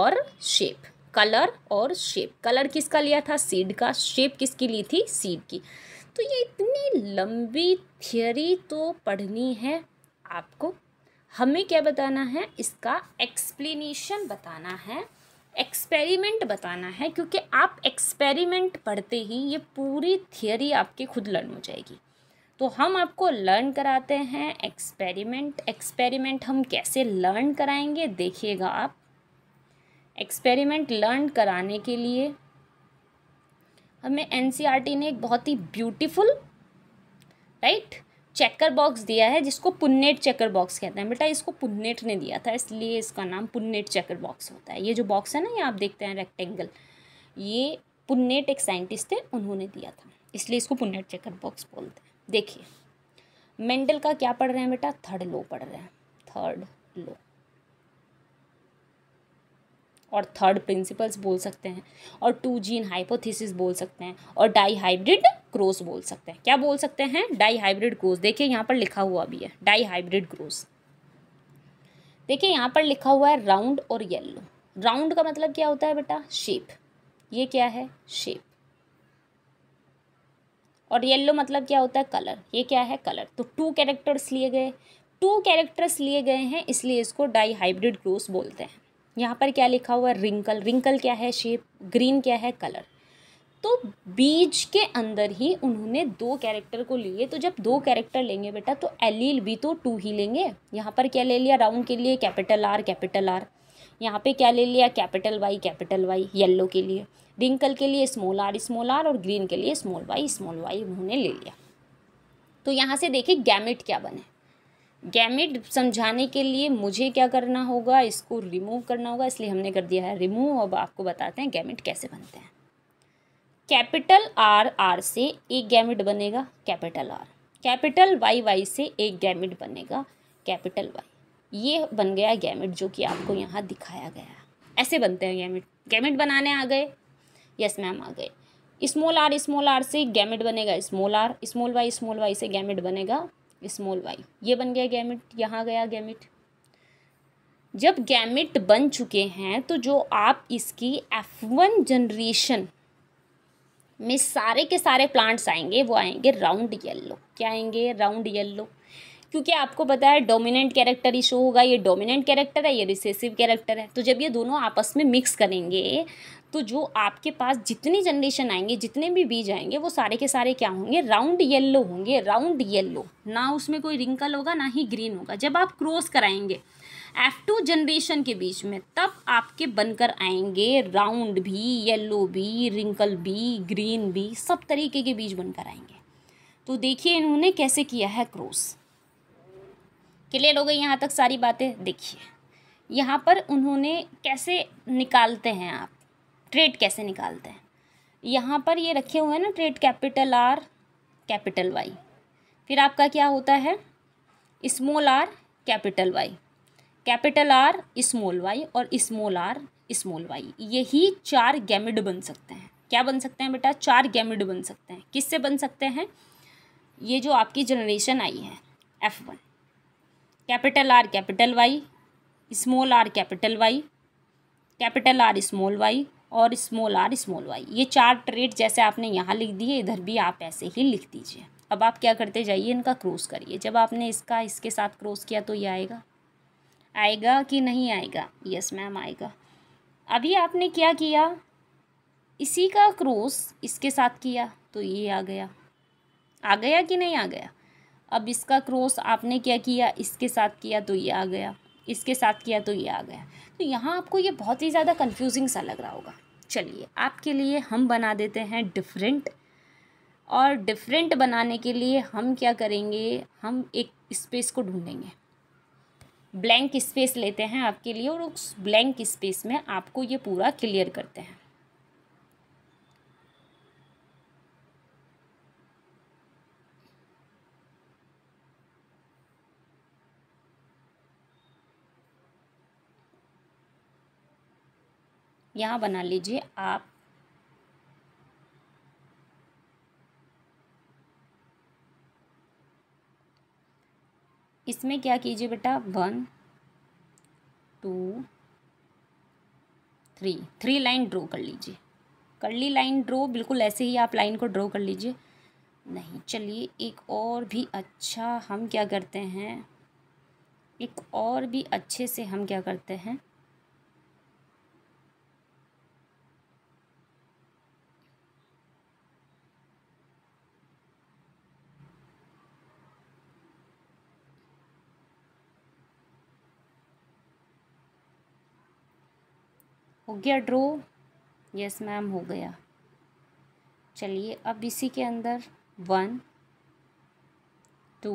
और शेप कलर और शेप कलर किसका लिया था सीड का शेप किसकी ली थी सीड की तो ये इतनी लंबी थियोरी तो पढ़नी है आपको हमें क्या बताना है इसका एक्सप्लेनेशन बताना है एक्सपेरिमेंट बताना है क्योंकि आप एक्सपेरिमेंट पढ़ते ही ये पूरी थियोरी आपके खुद लर्न हो जाएगी तो हम आपको लर्न कराते हैं एक्सपेरिमेंट एक्सपेरिमेंट हम कैसे लर्न कराएंगे देखिएगा आप एक्सपेरिमेंट लर्न कराने के लिए हमें एन e ने एक बहुत ही beautiful right right? Checker box दिया है जिसको पुन्नेट चेकर बॉक्स कहते हैं बेटा इसको पुन्नेट ने दिया था इसलिए इसका नाम पुन्नेट चेकर बॉक्स होता है ये जो बॉक्स है ना ये आप देखते हैं रेक्टेंगल ये पुन्नेट एक साइंटिस्ट थे उन्होंने दिया था इसलिए इसको पुन्नेट चेकर बॉक्स बोलते हैं देखिए मेंडल का क्या पढ़ रहे हैं बेटा थर्ड लो पढ़ रहे हैं थर्ड लो और थर्ड प्रिंसिपल्स बोल सकते हैं और टू जीन हाइपोथेसिस बोल सकते हैं और डाई हाइब्रिड क्रोस बोल सकते हैं क्या बोल सकते हैं डाई हाइब्रिड क्रोस देखिए यहाँ पर लिखा हुआ भी है डाई हाइब्रिड क्रोस देखिए यहाँ पर लिखा हुआ है राउंड और येल्लो राउंड का मतलब क्या होता है बेटा शेप ये क्या है शेप और येल्लो मतलब क्या होता है कलर ये क्या है कलर तो टू कैरेक्टर्स लिए गए टू कैरेक्टर्स लिए गए हैं इसलिए इसको डाई हाइब्रिड क्रोस बोलते हैं यहाँ पर क्या लिखा हुआ है रिंकल रिंकल क्या है शेप ग्रीन क्या है कलर तो बीज के अंदर ही उन्होंने दो कैरेक्टर को लिए तो जब दो कैरेक्टर लेंगे बेटा तो एलील भी तो टू ही लेंगे यहाँ पर क्या ले लिया राउंड के लिए कैपिटल आर कैपिटल आर यहाँ पे क्या ले लिया capital Y capital Y yellow के लिए रिंकल के लिए स्मॉल आर स्मॉल आर और ग्रीन के लिए स्मॉल वाई स्मॉल वाई उन्होंने ले लिया तो यहाँ से देखिए गैमिट क्या बने गैमिट समझाने के लिए मुझे क्या करना होगा इसको रिमूव करना होगा इसलिए हमने कर दिया है रिमूव अब आपको बताते हैं गैमिट कैसे बनते हैं कैपिटल आर आर से एक गैमिट बनेगा capital R capital Y Y से एक गैमिट बनेगा कैपिटल वाई ये बन गया गैमिट जो कि आपको यहाँ दिखाया गया ऐसे बनते हैं गैमिट गैमिट बनाने आ गए यस मैम आ गए स्मॉल आर स्मॉल आर से गैमिट बनेगा small R small Y small Y से गैमिट बनेगा स्मॉल वाई ये बन गया गैमिट यहाँ गया गैमिट जब गैमिट बन चुके हैं तो जो आप इसकी एफ वन जनरेशन में सारे के सारे प्लांट्स आएंगे वो आएंगे राउंड येल्लो क्या आएंगे राउंड येल्लो क्योंकि आपको पता है डोमिनेंट कैरेक्टर इशो होगा ये डोमिनेंट कैरेक्टर है ये रिसेसिव कैरेक्टर है तो जब ये दोनों आपस में मिक्स करेंगे तो जो आपके पास जितनी जनरेशन आएंगे जितने भी बीज आएंगे वो सारे के सारे क्या होंगे राउंड येल्लो होंगे राउंड येल्लो ना उसमें कोई रिंकल होगा ना ही ग्रीन होगा जब आप क्रॉस कराएंगे एफ टू जनरेशन के बीच में तब आपके बनकर आएंगे राउंड भी येल्लो भी रिंकल भी ग्रीन भी सब तरीके के बीज बनकर आएंगे तो देखिए इन्होंने कैसे किया है क्रॉस क्लियर हो गई यहाँ तक सारी बातें देखिए यहाँ पर उन्होंने कैसे निकालते हैं आप ट्रेड कैसे निकालते हैं यहाँ पर ये रखे हुए हैं ना ट्रेड कैपिटल आर कैपिटल वाई फिर आपका क्या होता है small R capital Y capital R small Y और स्मॉल आर स्मॉल वाई यही चार गैमिड बन सकते हैं क्या बन सकते हैं बेटा चार गैमिड बन सकते हैं किससे बन सकते हैं ये जो आपकी जनरेशन आई है F one capital R capital Y small R capital Y capital R small Y और स्मॉल आर स्मॉल वाई ये चार ट्रेड जैसे आपने यहाँ लिख दिए इधर भी आप ऐसे ही लिख दीजिए अब आप क्या करते जाइए इनका क्रॉस करिए जब आपने इसका इसके साथ क्रॉस किया तो ये आएगा आएगा कि नहीं आएगा यस मैम आएगा अभी आपने क्या किया इसी का क्रॉस इसके साथ किया तो ये आ गया आ गया कि नहीं आ गया अब इसका क्रॉस आपने क्या किया इसके साथ किया तो ये आ गया इसके साथ किया तो ये आ गया तो यहाँ आपको ये बहुत ही ज़्यादा कन्फ्यूजिंग सा लग रहा होगा चलिए आपके लिए हम बना देते हैं डिफरेंट और डिफरेंट बनाने के लिए हम क्या करेंगे हम एक स्पेस को ढूंढेंगे ब्लैंक स्पेस लेते हैं आपके लिए और उस ब्लैंक स्पेस में आपको ये पूरा क्लियर करते हैं यहाँ बना लीजिए आप इसमें क्या कीजिए बेटा one two three three line draw कर लीजिए कर ली लाइन ड्रॉ बिल्कुल ऐसे ही आप लाइन को ड्रॉ कर लीजिए नहीं चलिए एक और भी अच्छा हम क्या करते हैं एक और भी अच्छे से हम क्या करते हैं हो गया ड्रो यस मैम हो गया चलिए अब इसी के अंदर वन टू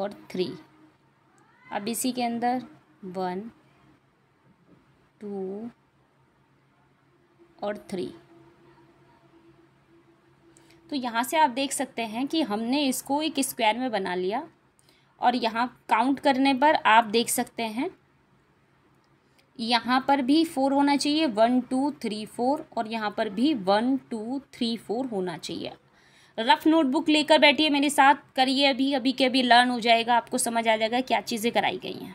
और थ्री अब इसी के अंदर वन टू और थ्री तो यहाँ से आप देख सकते हैं कि हमने इसको एक स्क्वायर में बना लिया और यहाँ काउंट करने पर आप देख सकते हैं यहाँ पर भी फोर होना चाहिए वन टू थ्री फोर और यहाँ पर भी वन टू थ्री फोर होना चाहिए रफ नोटबुक लेकर बैठिए मेरे साथ करिए अभी अभी के अभी लर्न हो जाएगा आपको समझ आ जाएगा क्या चीज़ें कराई गई हैं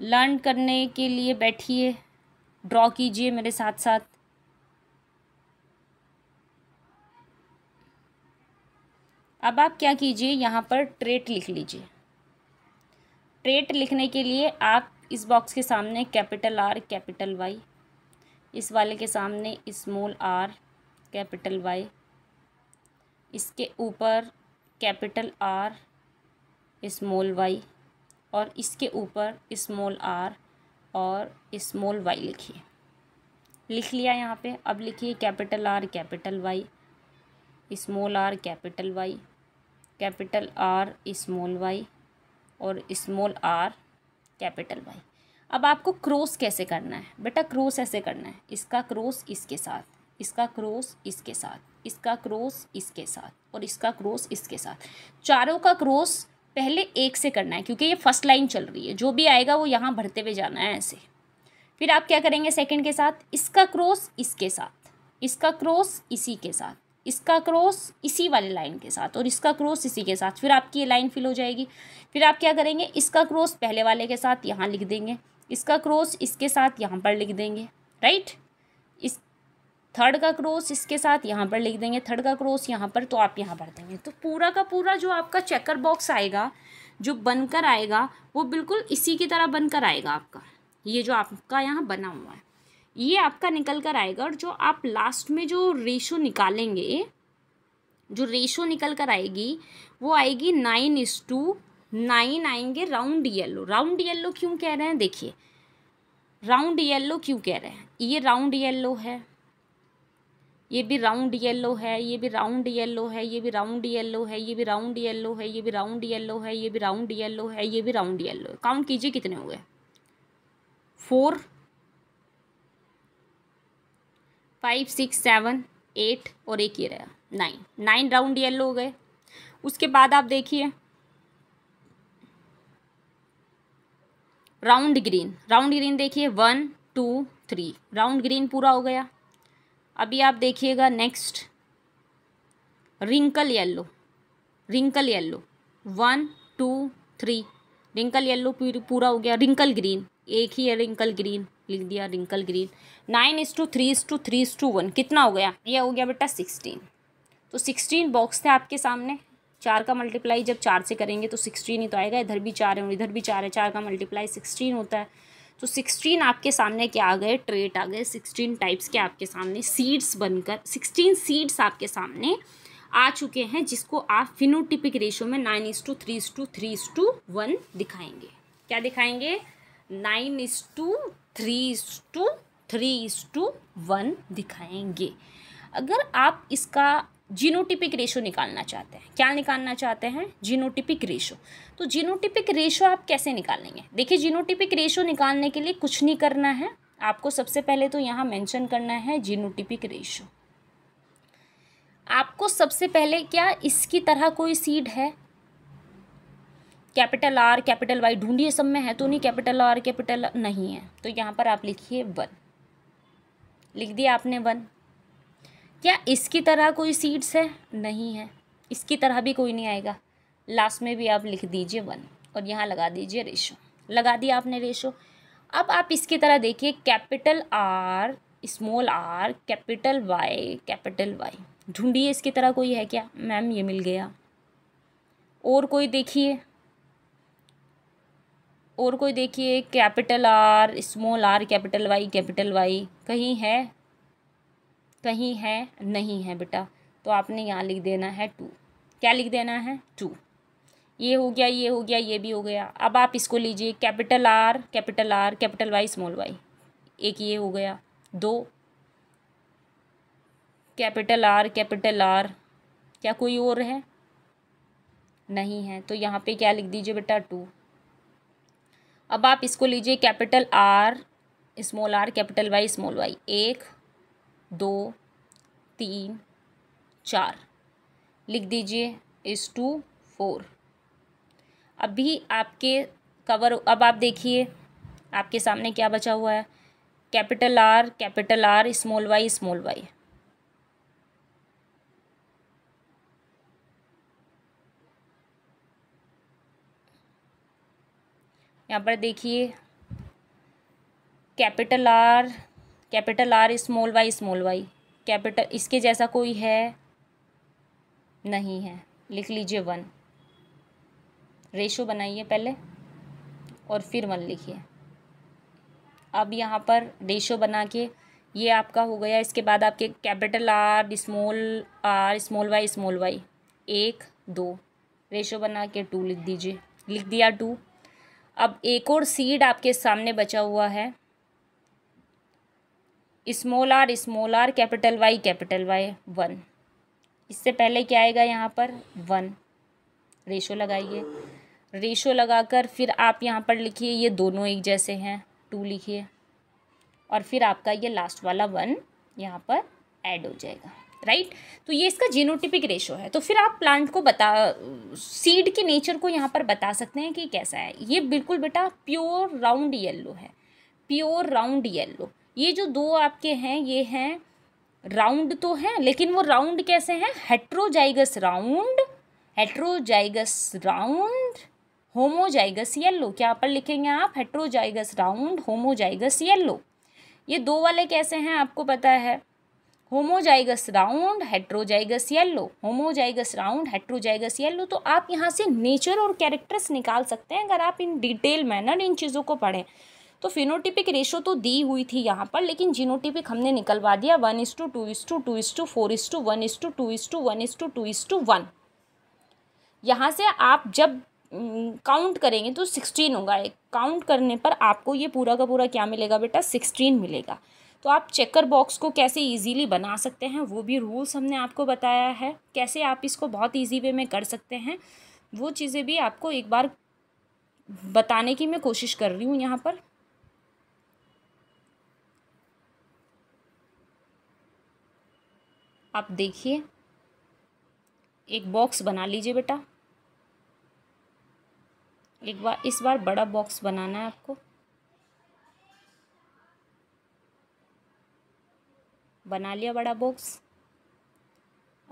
लर्न करने के लिए बैठिए ड्रॉ कीजिए मेरे साथ साथ अब आप क्या कीजिए यहाँ पर ट्रेट लिख लीजिए ट्रेट लिखने के लिए आप इस बॉक्स के सामने कैपिटल आर कैपिटल वाई इस वाले के सामने स्मॉल आर कैपिटल वाई इसके ऊपर कैपिटल आर स्मॉल वाई और इसके ऊपर स्मॉल आर और स्मॉल वाई लिखिए लिख लिया यहाँ पे अब लिखिए capital R capital Y small R capital Y capital R small Y और स्मॉल आर कैपिटल वाई अब आपको क्रॉस कैसे करना है बेटा क्रॉस ऐसे करना है इसका क्रॉस इसके साथ इसका क्रॉस इसके साथ इसका क्रॉस इसके साथ और इसका क्रॉस इसके साथ चारों का क्रॉस पहले एक से करना है क्योंकि ये फर्स्ट लाइन चल रही है जो भी आएगा वो यहाँ भरते हुए जाना है ऐसे फिर आप क्या करेंगे सेकंड के साथ इसका क्रॉस इसके साथ इसका क्रॉस इसी के साथ इसका क्रॉस इसी वाले लाइन के साथ और इसका क्रॉस इसी के साथ फिर आपकी ये लाइन फिल हो जाएगी फिर आप क्या करेंगे इसका क्रॉस पहले वाले के साथ यहाँ लिख देंगे इसका क्रॉस इसके साथ यहाँ पर लिख देंगे राइट इस थर्ड का क्रॉस इसके साथ यहाँ पर लिख देंगे थर्ड का क्रॉस यहाँ पर तो आप यहाँ पर देंगे तो पूरा का पूरा जो आपका चेकर बॉक्स आएगा जो बनकर आएगा वो बिल्कुल इसी की तरह बनकर आएगा आपका ये जो आपका यहाँ बना हुआ है ये आपका निकल कर आएगा और जो आप लास्ट में जो रेशो निकालेंगे जो रेशो निकल कर आएगी वो आएगी नाइन इस टू नाइन आएंगे राउंड येलो राउंड येलो क्यों कह रहे हैं देखिए राउंड येलो क्यों कह रहे हैं ये राउंड येलो है ये भी राउंड येलो है ये भी राउंड येलो है ये भी राउंड येलो है ये भी राउंड येलो है ये भी राउंड येलो है ये भी राउंड येलो है ये भी राउंड येलो है काउंट कीजिए कितने हुए four five six seven eight और एक ये रहा नाइन नाइन राउंड येलो हो गए उसके बाद आप देखिए राउंड ग्रीन राउंड ग्रीन देखिए one two three round green पूरा हो गया अभी आप देखिएगा next wrinkle yellow wrinkle yellow one two three wrinkle yellow पूरा हो गया रिंकल ग्रीन एक ही है रिंकल ग्रीन लिख दिया wrinkle green nine is to three is to three is to one कितना हो गया ये हो गया बेटा सिक्सटीन तो सिक्सटीन बॉक्स थे आपके सामने चार का मल्टीप्लाई जब चार से करेंगे तो सिक्सटीन ही तो आएगा इधर भी चार है इधर भी चार है चार का मल्टीप्लाई सिक्सटीन होता है तो सिक्सटीन आपके सामने क्या आ गए ट्रेट आ गए सिक्सटीन टाइप्स के आपके सामने सीड्स बनकर सिक्सटीन सीड्स आपके सामने आ चुके हैं जिसको आप फिनोटिपिक रेशो में nine is to three is to three is to one दिखाएंगे क्या दिखाएंगे nine is to three to three to one दिखाएंगे अगर आप इसका जीनोटिपिक रेशो निकालना चाहते हैं क्या निकालना चाहते हैं जीनोटिपिक रेशो तो जीनोटिपिक रेशो आप कैसे निकालेंगे देखिए जीनोटिपिक रेशो निकालने के लिए कुछ नहीं करना है आपको सबसे पहले तो यहाँ मेंशन करना है जीनोटिपिक रेशो आपको सबसे पहले क्या इसकी तरह कोई सीड है कैपिटल आर कैपिटल वाई ढूंढिए सब में है तो नहीं कैपिटल आर कैपिटल नहीं है तो यहाँ पर आप लिखिए वन लिख दिया आपने वन क्या इसकी तरह कोई सीड्स है नहीं है इसकी तरह भी कोई नहीं आएगा लास्ट में भी आप लिख दीजिए वन और यहाँ लगा दीजिए रेशो लगा दिया आपने रेशो अब आप इसकी तरह देखिए capital R small R capital Y capital Y ढूंढिए इसकी तरह कोई है क्या मैम ये मिल गया और कोई देखिए और कोई देखिए capital R small R capital Y capital Y कहीं है कहीं है नहीं है बेटा तो आपने यहाँ लिख देना है टू क्या लिख देना है टू ये हो गया ये हो गया ये भी हो गया अब आप इसको लीजिए capital R capital R capital Y small Y एक ये हो गया दो कैपिटल आर कैपिटल आर क्या कोई और है नहीं है तो यहाँ पे क्या लिख दीजिए बेटा टू अब आप इसको लीजिए capital R small R capital Y small Y एक दो तीन चार लिख दीजिए इस टू फोर अभी आपके कवर अब आप देखिए आपके सामने क्या बचा हुआ है capital R capital R small Y small Y यहाँ पर देखिए capital R capital R small Y small Y capital इसके जैसा कोई है नहीं है लिख लीजिए वन रेशो बनाइए पहले और फिर वन लिखिए अब यहाँ पर रेशो बना के ये आपका हो गया इसके बाद आपके capital R small R small Y small Y एक दो रेशो बना के टू लिख दीजिए लिख दिया टू अब एक और सीड आपके सामने बचा हुआ है small R small R capital Y capital Y one इससे पहले क्या आएगा यहाँ पर वन रेशो लगाइए रेशो लगाकर फिर आप यहाँ पर लिखिए ये दोनों एक जैसे हैं टू लिखिए और फिर आपका ये लास्ट वाला वन यहाँ पर ऐड हो जाएगा राइट तो ये इसका जीनोटिपिक रेशो है तो फिर आप प्लांट को बता सीड के नेचर को यहाँ पर बता सकते हैं कि कैसा है ये बिल्कुल बेटा प्योर राउंड येल्लो है प्योर राउंड येल्लो ये जो दो आपके हैं ये हैं राउंड तो हैं लेकिन वो राउंड कैसे हैं heterozygous round heterozygous round homozygous yellow क्या यहाँ पर लिखेंगे आप हेट्रोजाइगस राउंड होमोजाइगस येल्लो ये दो वाले कैसे हैं आपको पता है homozygous round heterozygous yellow homozygous round heterozygous yellow तो आप यहाँ से नेचर और कैरेक्टर्स निकाल सकते हैं अगर आप इन डिटेल मैनर इन चीज़ों को पढ़ें तो फिनोटिपिक रेशो तो दी हुई थी यहाँ पर लेकिन जीनोटिपिक हमने निकलवा दिया one is to two is to two is to four is to one is to two is to one is to two is to one यहाँ से आप जब काउंट करेंगे तो सिक्सटीन होगा काउंट करने पर आपको ये पूरा का पूरा क्या मिलेगा बेटा सिक्सटीन मिलेगा तो आप चेकर बॉक्स को कैसे इजीली बना सकते हैं वो भी रूल्स हमने आपको बताया है कैसे आप इसको बहुत इजी वे में कर सकते हैं वो चीज़ें भी आपको एक बार बताने की मैं कोशिश कर रही हूँ यहाँ पर आप देखिए एक बॉक्स बना लीजिए बेटा एक बार इस बार बड़ा बॉक्स बनाना है आपको बना लिया बड़ा बॉक्स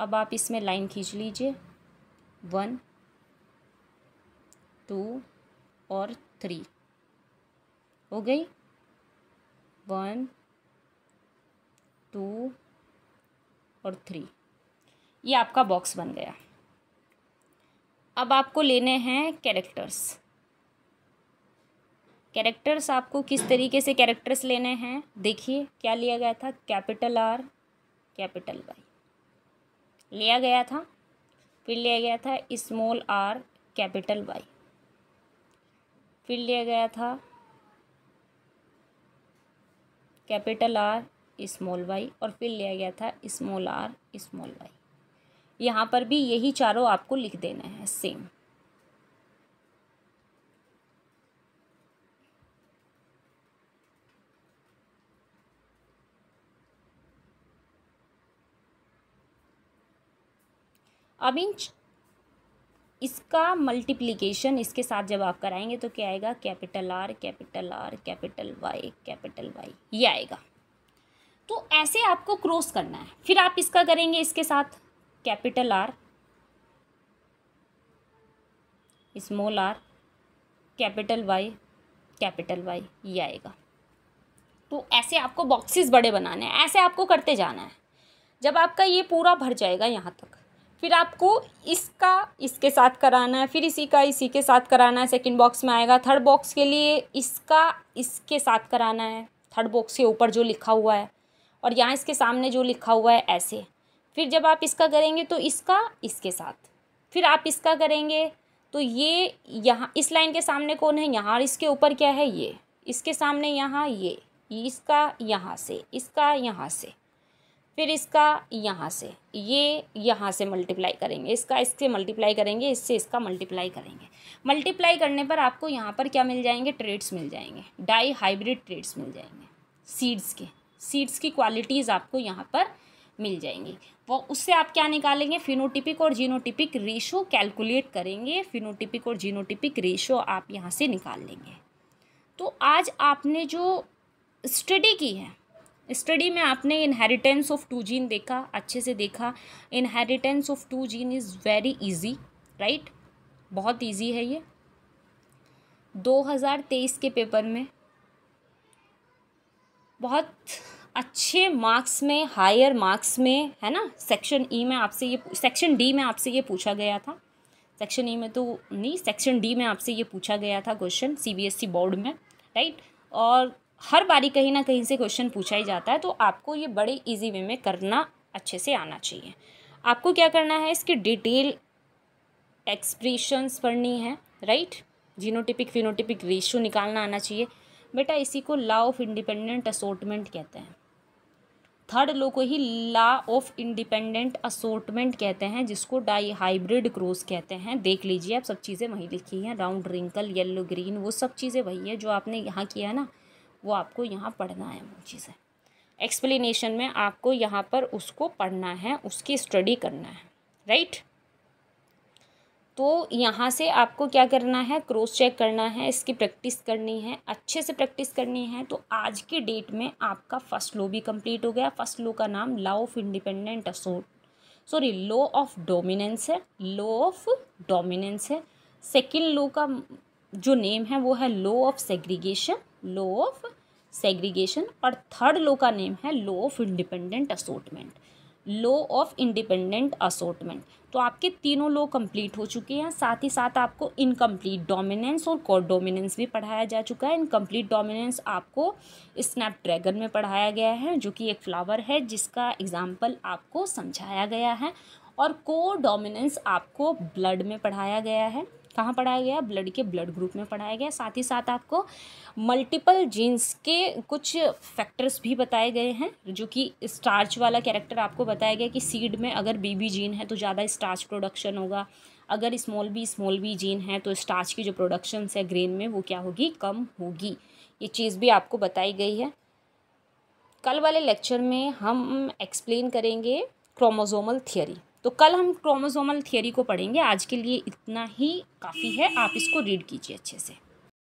अब आप इसमें लाइन खींच लीजिए वन टू और थ्री हो गई वन टू और थ्री ये आपका बॉक्स बन गया अब आपको लेने हैं कैरेक्टर्स कैरेक्टर्स आपको किस तरीके से कैरेक्टर्स लेने हैं देखिए क्या लिया गया था कैपिटल आर कैपिटल वाई लिया गया था फिर लिया गया था स्मॉल आर कैपिटल वाई फिर लिया गया था कैपिटल आर स्मॉल वाई और फिर लिया गया था स्मॉल आर स्मॉल वाई यहाँ पर भी यही चारों आपको लिख देना है सेम अब इन इसका मल्टीप्लीकेशन इसके साथ जब आप कराएंगे तो क्या आएगा capital R capital R capital Y capital Y ये आएगा तो ऐसे आपको क्रॉस करना है फिर आप इसका करेंगे इसके साथ capital R small R capital Y capital Y ये आएगा तो ऐसे आपको बॉक्सेस बड़े बनाने हैं ऐसे आपको करते जाना है जब आपका ये पूरा भर जाएगा यहाँ तक फिर आपको इसका इसके साथ कराना है फिर इसी का इसी के साथ कराना है सेकंड बॉक्स में आएगा थर्ड बॉक्स के लिए इसका इसके साथ कराना है थर्ड बॉक्स के ऊपर जो लिखा हुआ है और यहाँ इसके सामने जो लिखा हुआ है ऐसे फिर जब आप इसका करेंगे तो इसका इसके साथ फिर आप इसका करेंगे तो ये यहाँ इस लाइन के सामने कौन है यहाँ और इसके ऊपर क्या है ये इसके सामने यहाँ ये इसका यहाँ से इसका यहाँ से फिर इसका यहाँ से ये यहाँ से मल्टीप्लाई करेंगे इसका इसके मल्टीप्लाई करेंगे इससे इसका मल्टीप्लाई करेंगे मल्टीप्लाई करने पर आपको यहाँ पर क्या मिल जाएंगे ट्रेड्स मिल जाएंगे डाई हाइब्रिड ट्रेड्स मिल जाएंगे सीड्स के सीड्स की क्वालिटीज़ आपको यहाँ पर मिल जाएंगी वो उससे आप क्या निकालेंगे फिनोटिपिक और जीनोटिपिक रेशो कैलकुलेट करेंगे फिनोटिपिक और जीनोटिपिक रेशो आप यहाँ से निकाल लेंगे तो आज आपने जो स्टडी की है स्टडी में आपने इनहेरिटेंस ऑफ टू जीन देखा अच्छे से देखा inheritance of two gene is very easy right बहुत इजी है ये 2023 के पेपर में बहुत अच्छे मार्क्स में हायर मार्क्स में है ना सेक्शन ई e में आपसे ये सेक्शन डी में आपसे ये पूछा गया था सेक्शन ई e में तो नहीं सेक्शन डी में आपसे ये पूछा गया था क्वेश्चन सीबीएसई बोर्ड में राइट और हर बारी कहीं ना कहीं से क्वेश्चन पूछा ही जाता है तो आपको ये बड़े इजी वे में करना अच्छे से आना चाहिए आपको क्या करना है इसकी डिटेल एक्सप्रेशंस पढ़नी है राइट जीनोटिपिक फिनोटिपिक रेशो निकालना आना चाहिए बेटा इसी को लॉ ऑफ इंडिपेंडेंट असोटमेंट कहते हैं थर्ड लो को ही लॉ ऑफ इंडिपेंडेंट असोटमेंट कहते हैं जिसको डाई हाइब्रिड क्रोस कहते हैं देख लीजिए आप सब चीज़ें वहीं लिखी हैं राउंड रिंकल येलो ग्रीन वो सब चीज़ें वही है जो आपने यहाँ किया है ना वो आपको यहाँ पढ़ना है वो चीज़ें एक्सप्लेनेशन में आपको यहाँ पर उसको पढ़ना है उसकी स्टडी करना है राइट तो यहाँ से आपको क्या करना है क्रॉस चेक करना है इसकी प्रैक्टिस करनी है अच्छे से प्रैक्टिस करनी है तो आज के डेट में आपका फर्स्ट लो भी कंप्लीट हो गया फर्स्ट लो का नाम law of independent assort sorry law of dominance है लो ऑफ डोमिनेंस है सेकेंड लो का जो नेम है वो है law of segregation law of segregation और थर्ड लो का नेम है law of independent assortment law of independent assortment तो आपके तीनों लो कंप्लीट हो चुके हैं साथ ही साथ आपको इनकम्प्लीट डोमिनेंस और कॉड डोमिनेंस भी पढ़ाया जा चुका है इनकम्प्लीट डोमिनेंस आपको स्नैपड्रैगन में पढ़ाया गया है जो कि एक फ्लावर है जिसका एग्जाम्पल आपको समझाया गया है और को डोमिनेंस आपको ब्लड में पढ़ाया गया है कहाँ पढ़ाया गया ब्लड के ब्लड ग्रुप में पढ़ाया गया साथ ही साथ आपको मल्टीपल जीन्स के कुछ फैक्टर्स भी बताए गए हैं जो कि स्टार्च वाला कैरेक्टर आपको बताया गया कि सीड में अगर बीबी जीन है तो ज़्यादा स्टार्च प्रोडक्शन होगा अगर small B small B gene है तो स्टार्च की जो प्रोडक्शंस है ग्रेन में वो क्या होगी कम होगी ये चीज़ भी आपको बताई गई है कल वाले लेक्चर में हम एक्सप्लेन करेंगे क्रोमोजोमल थियरी तो कल हम क्रोमोसोमल थियरी को पढ़ेंगे आज के लिए इतना ही काफ़ी है आप इसको रीड कीजिए अच्छे से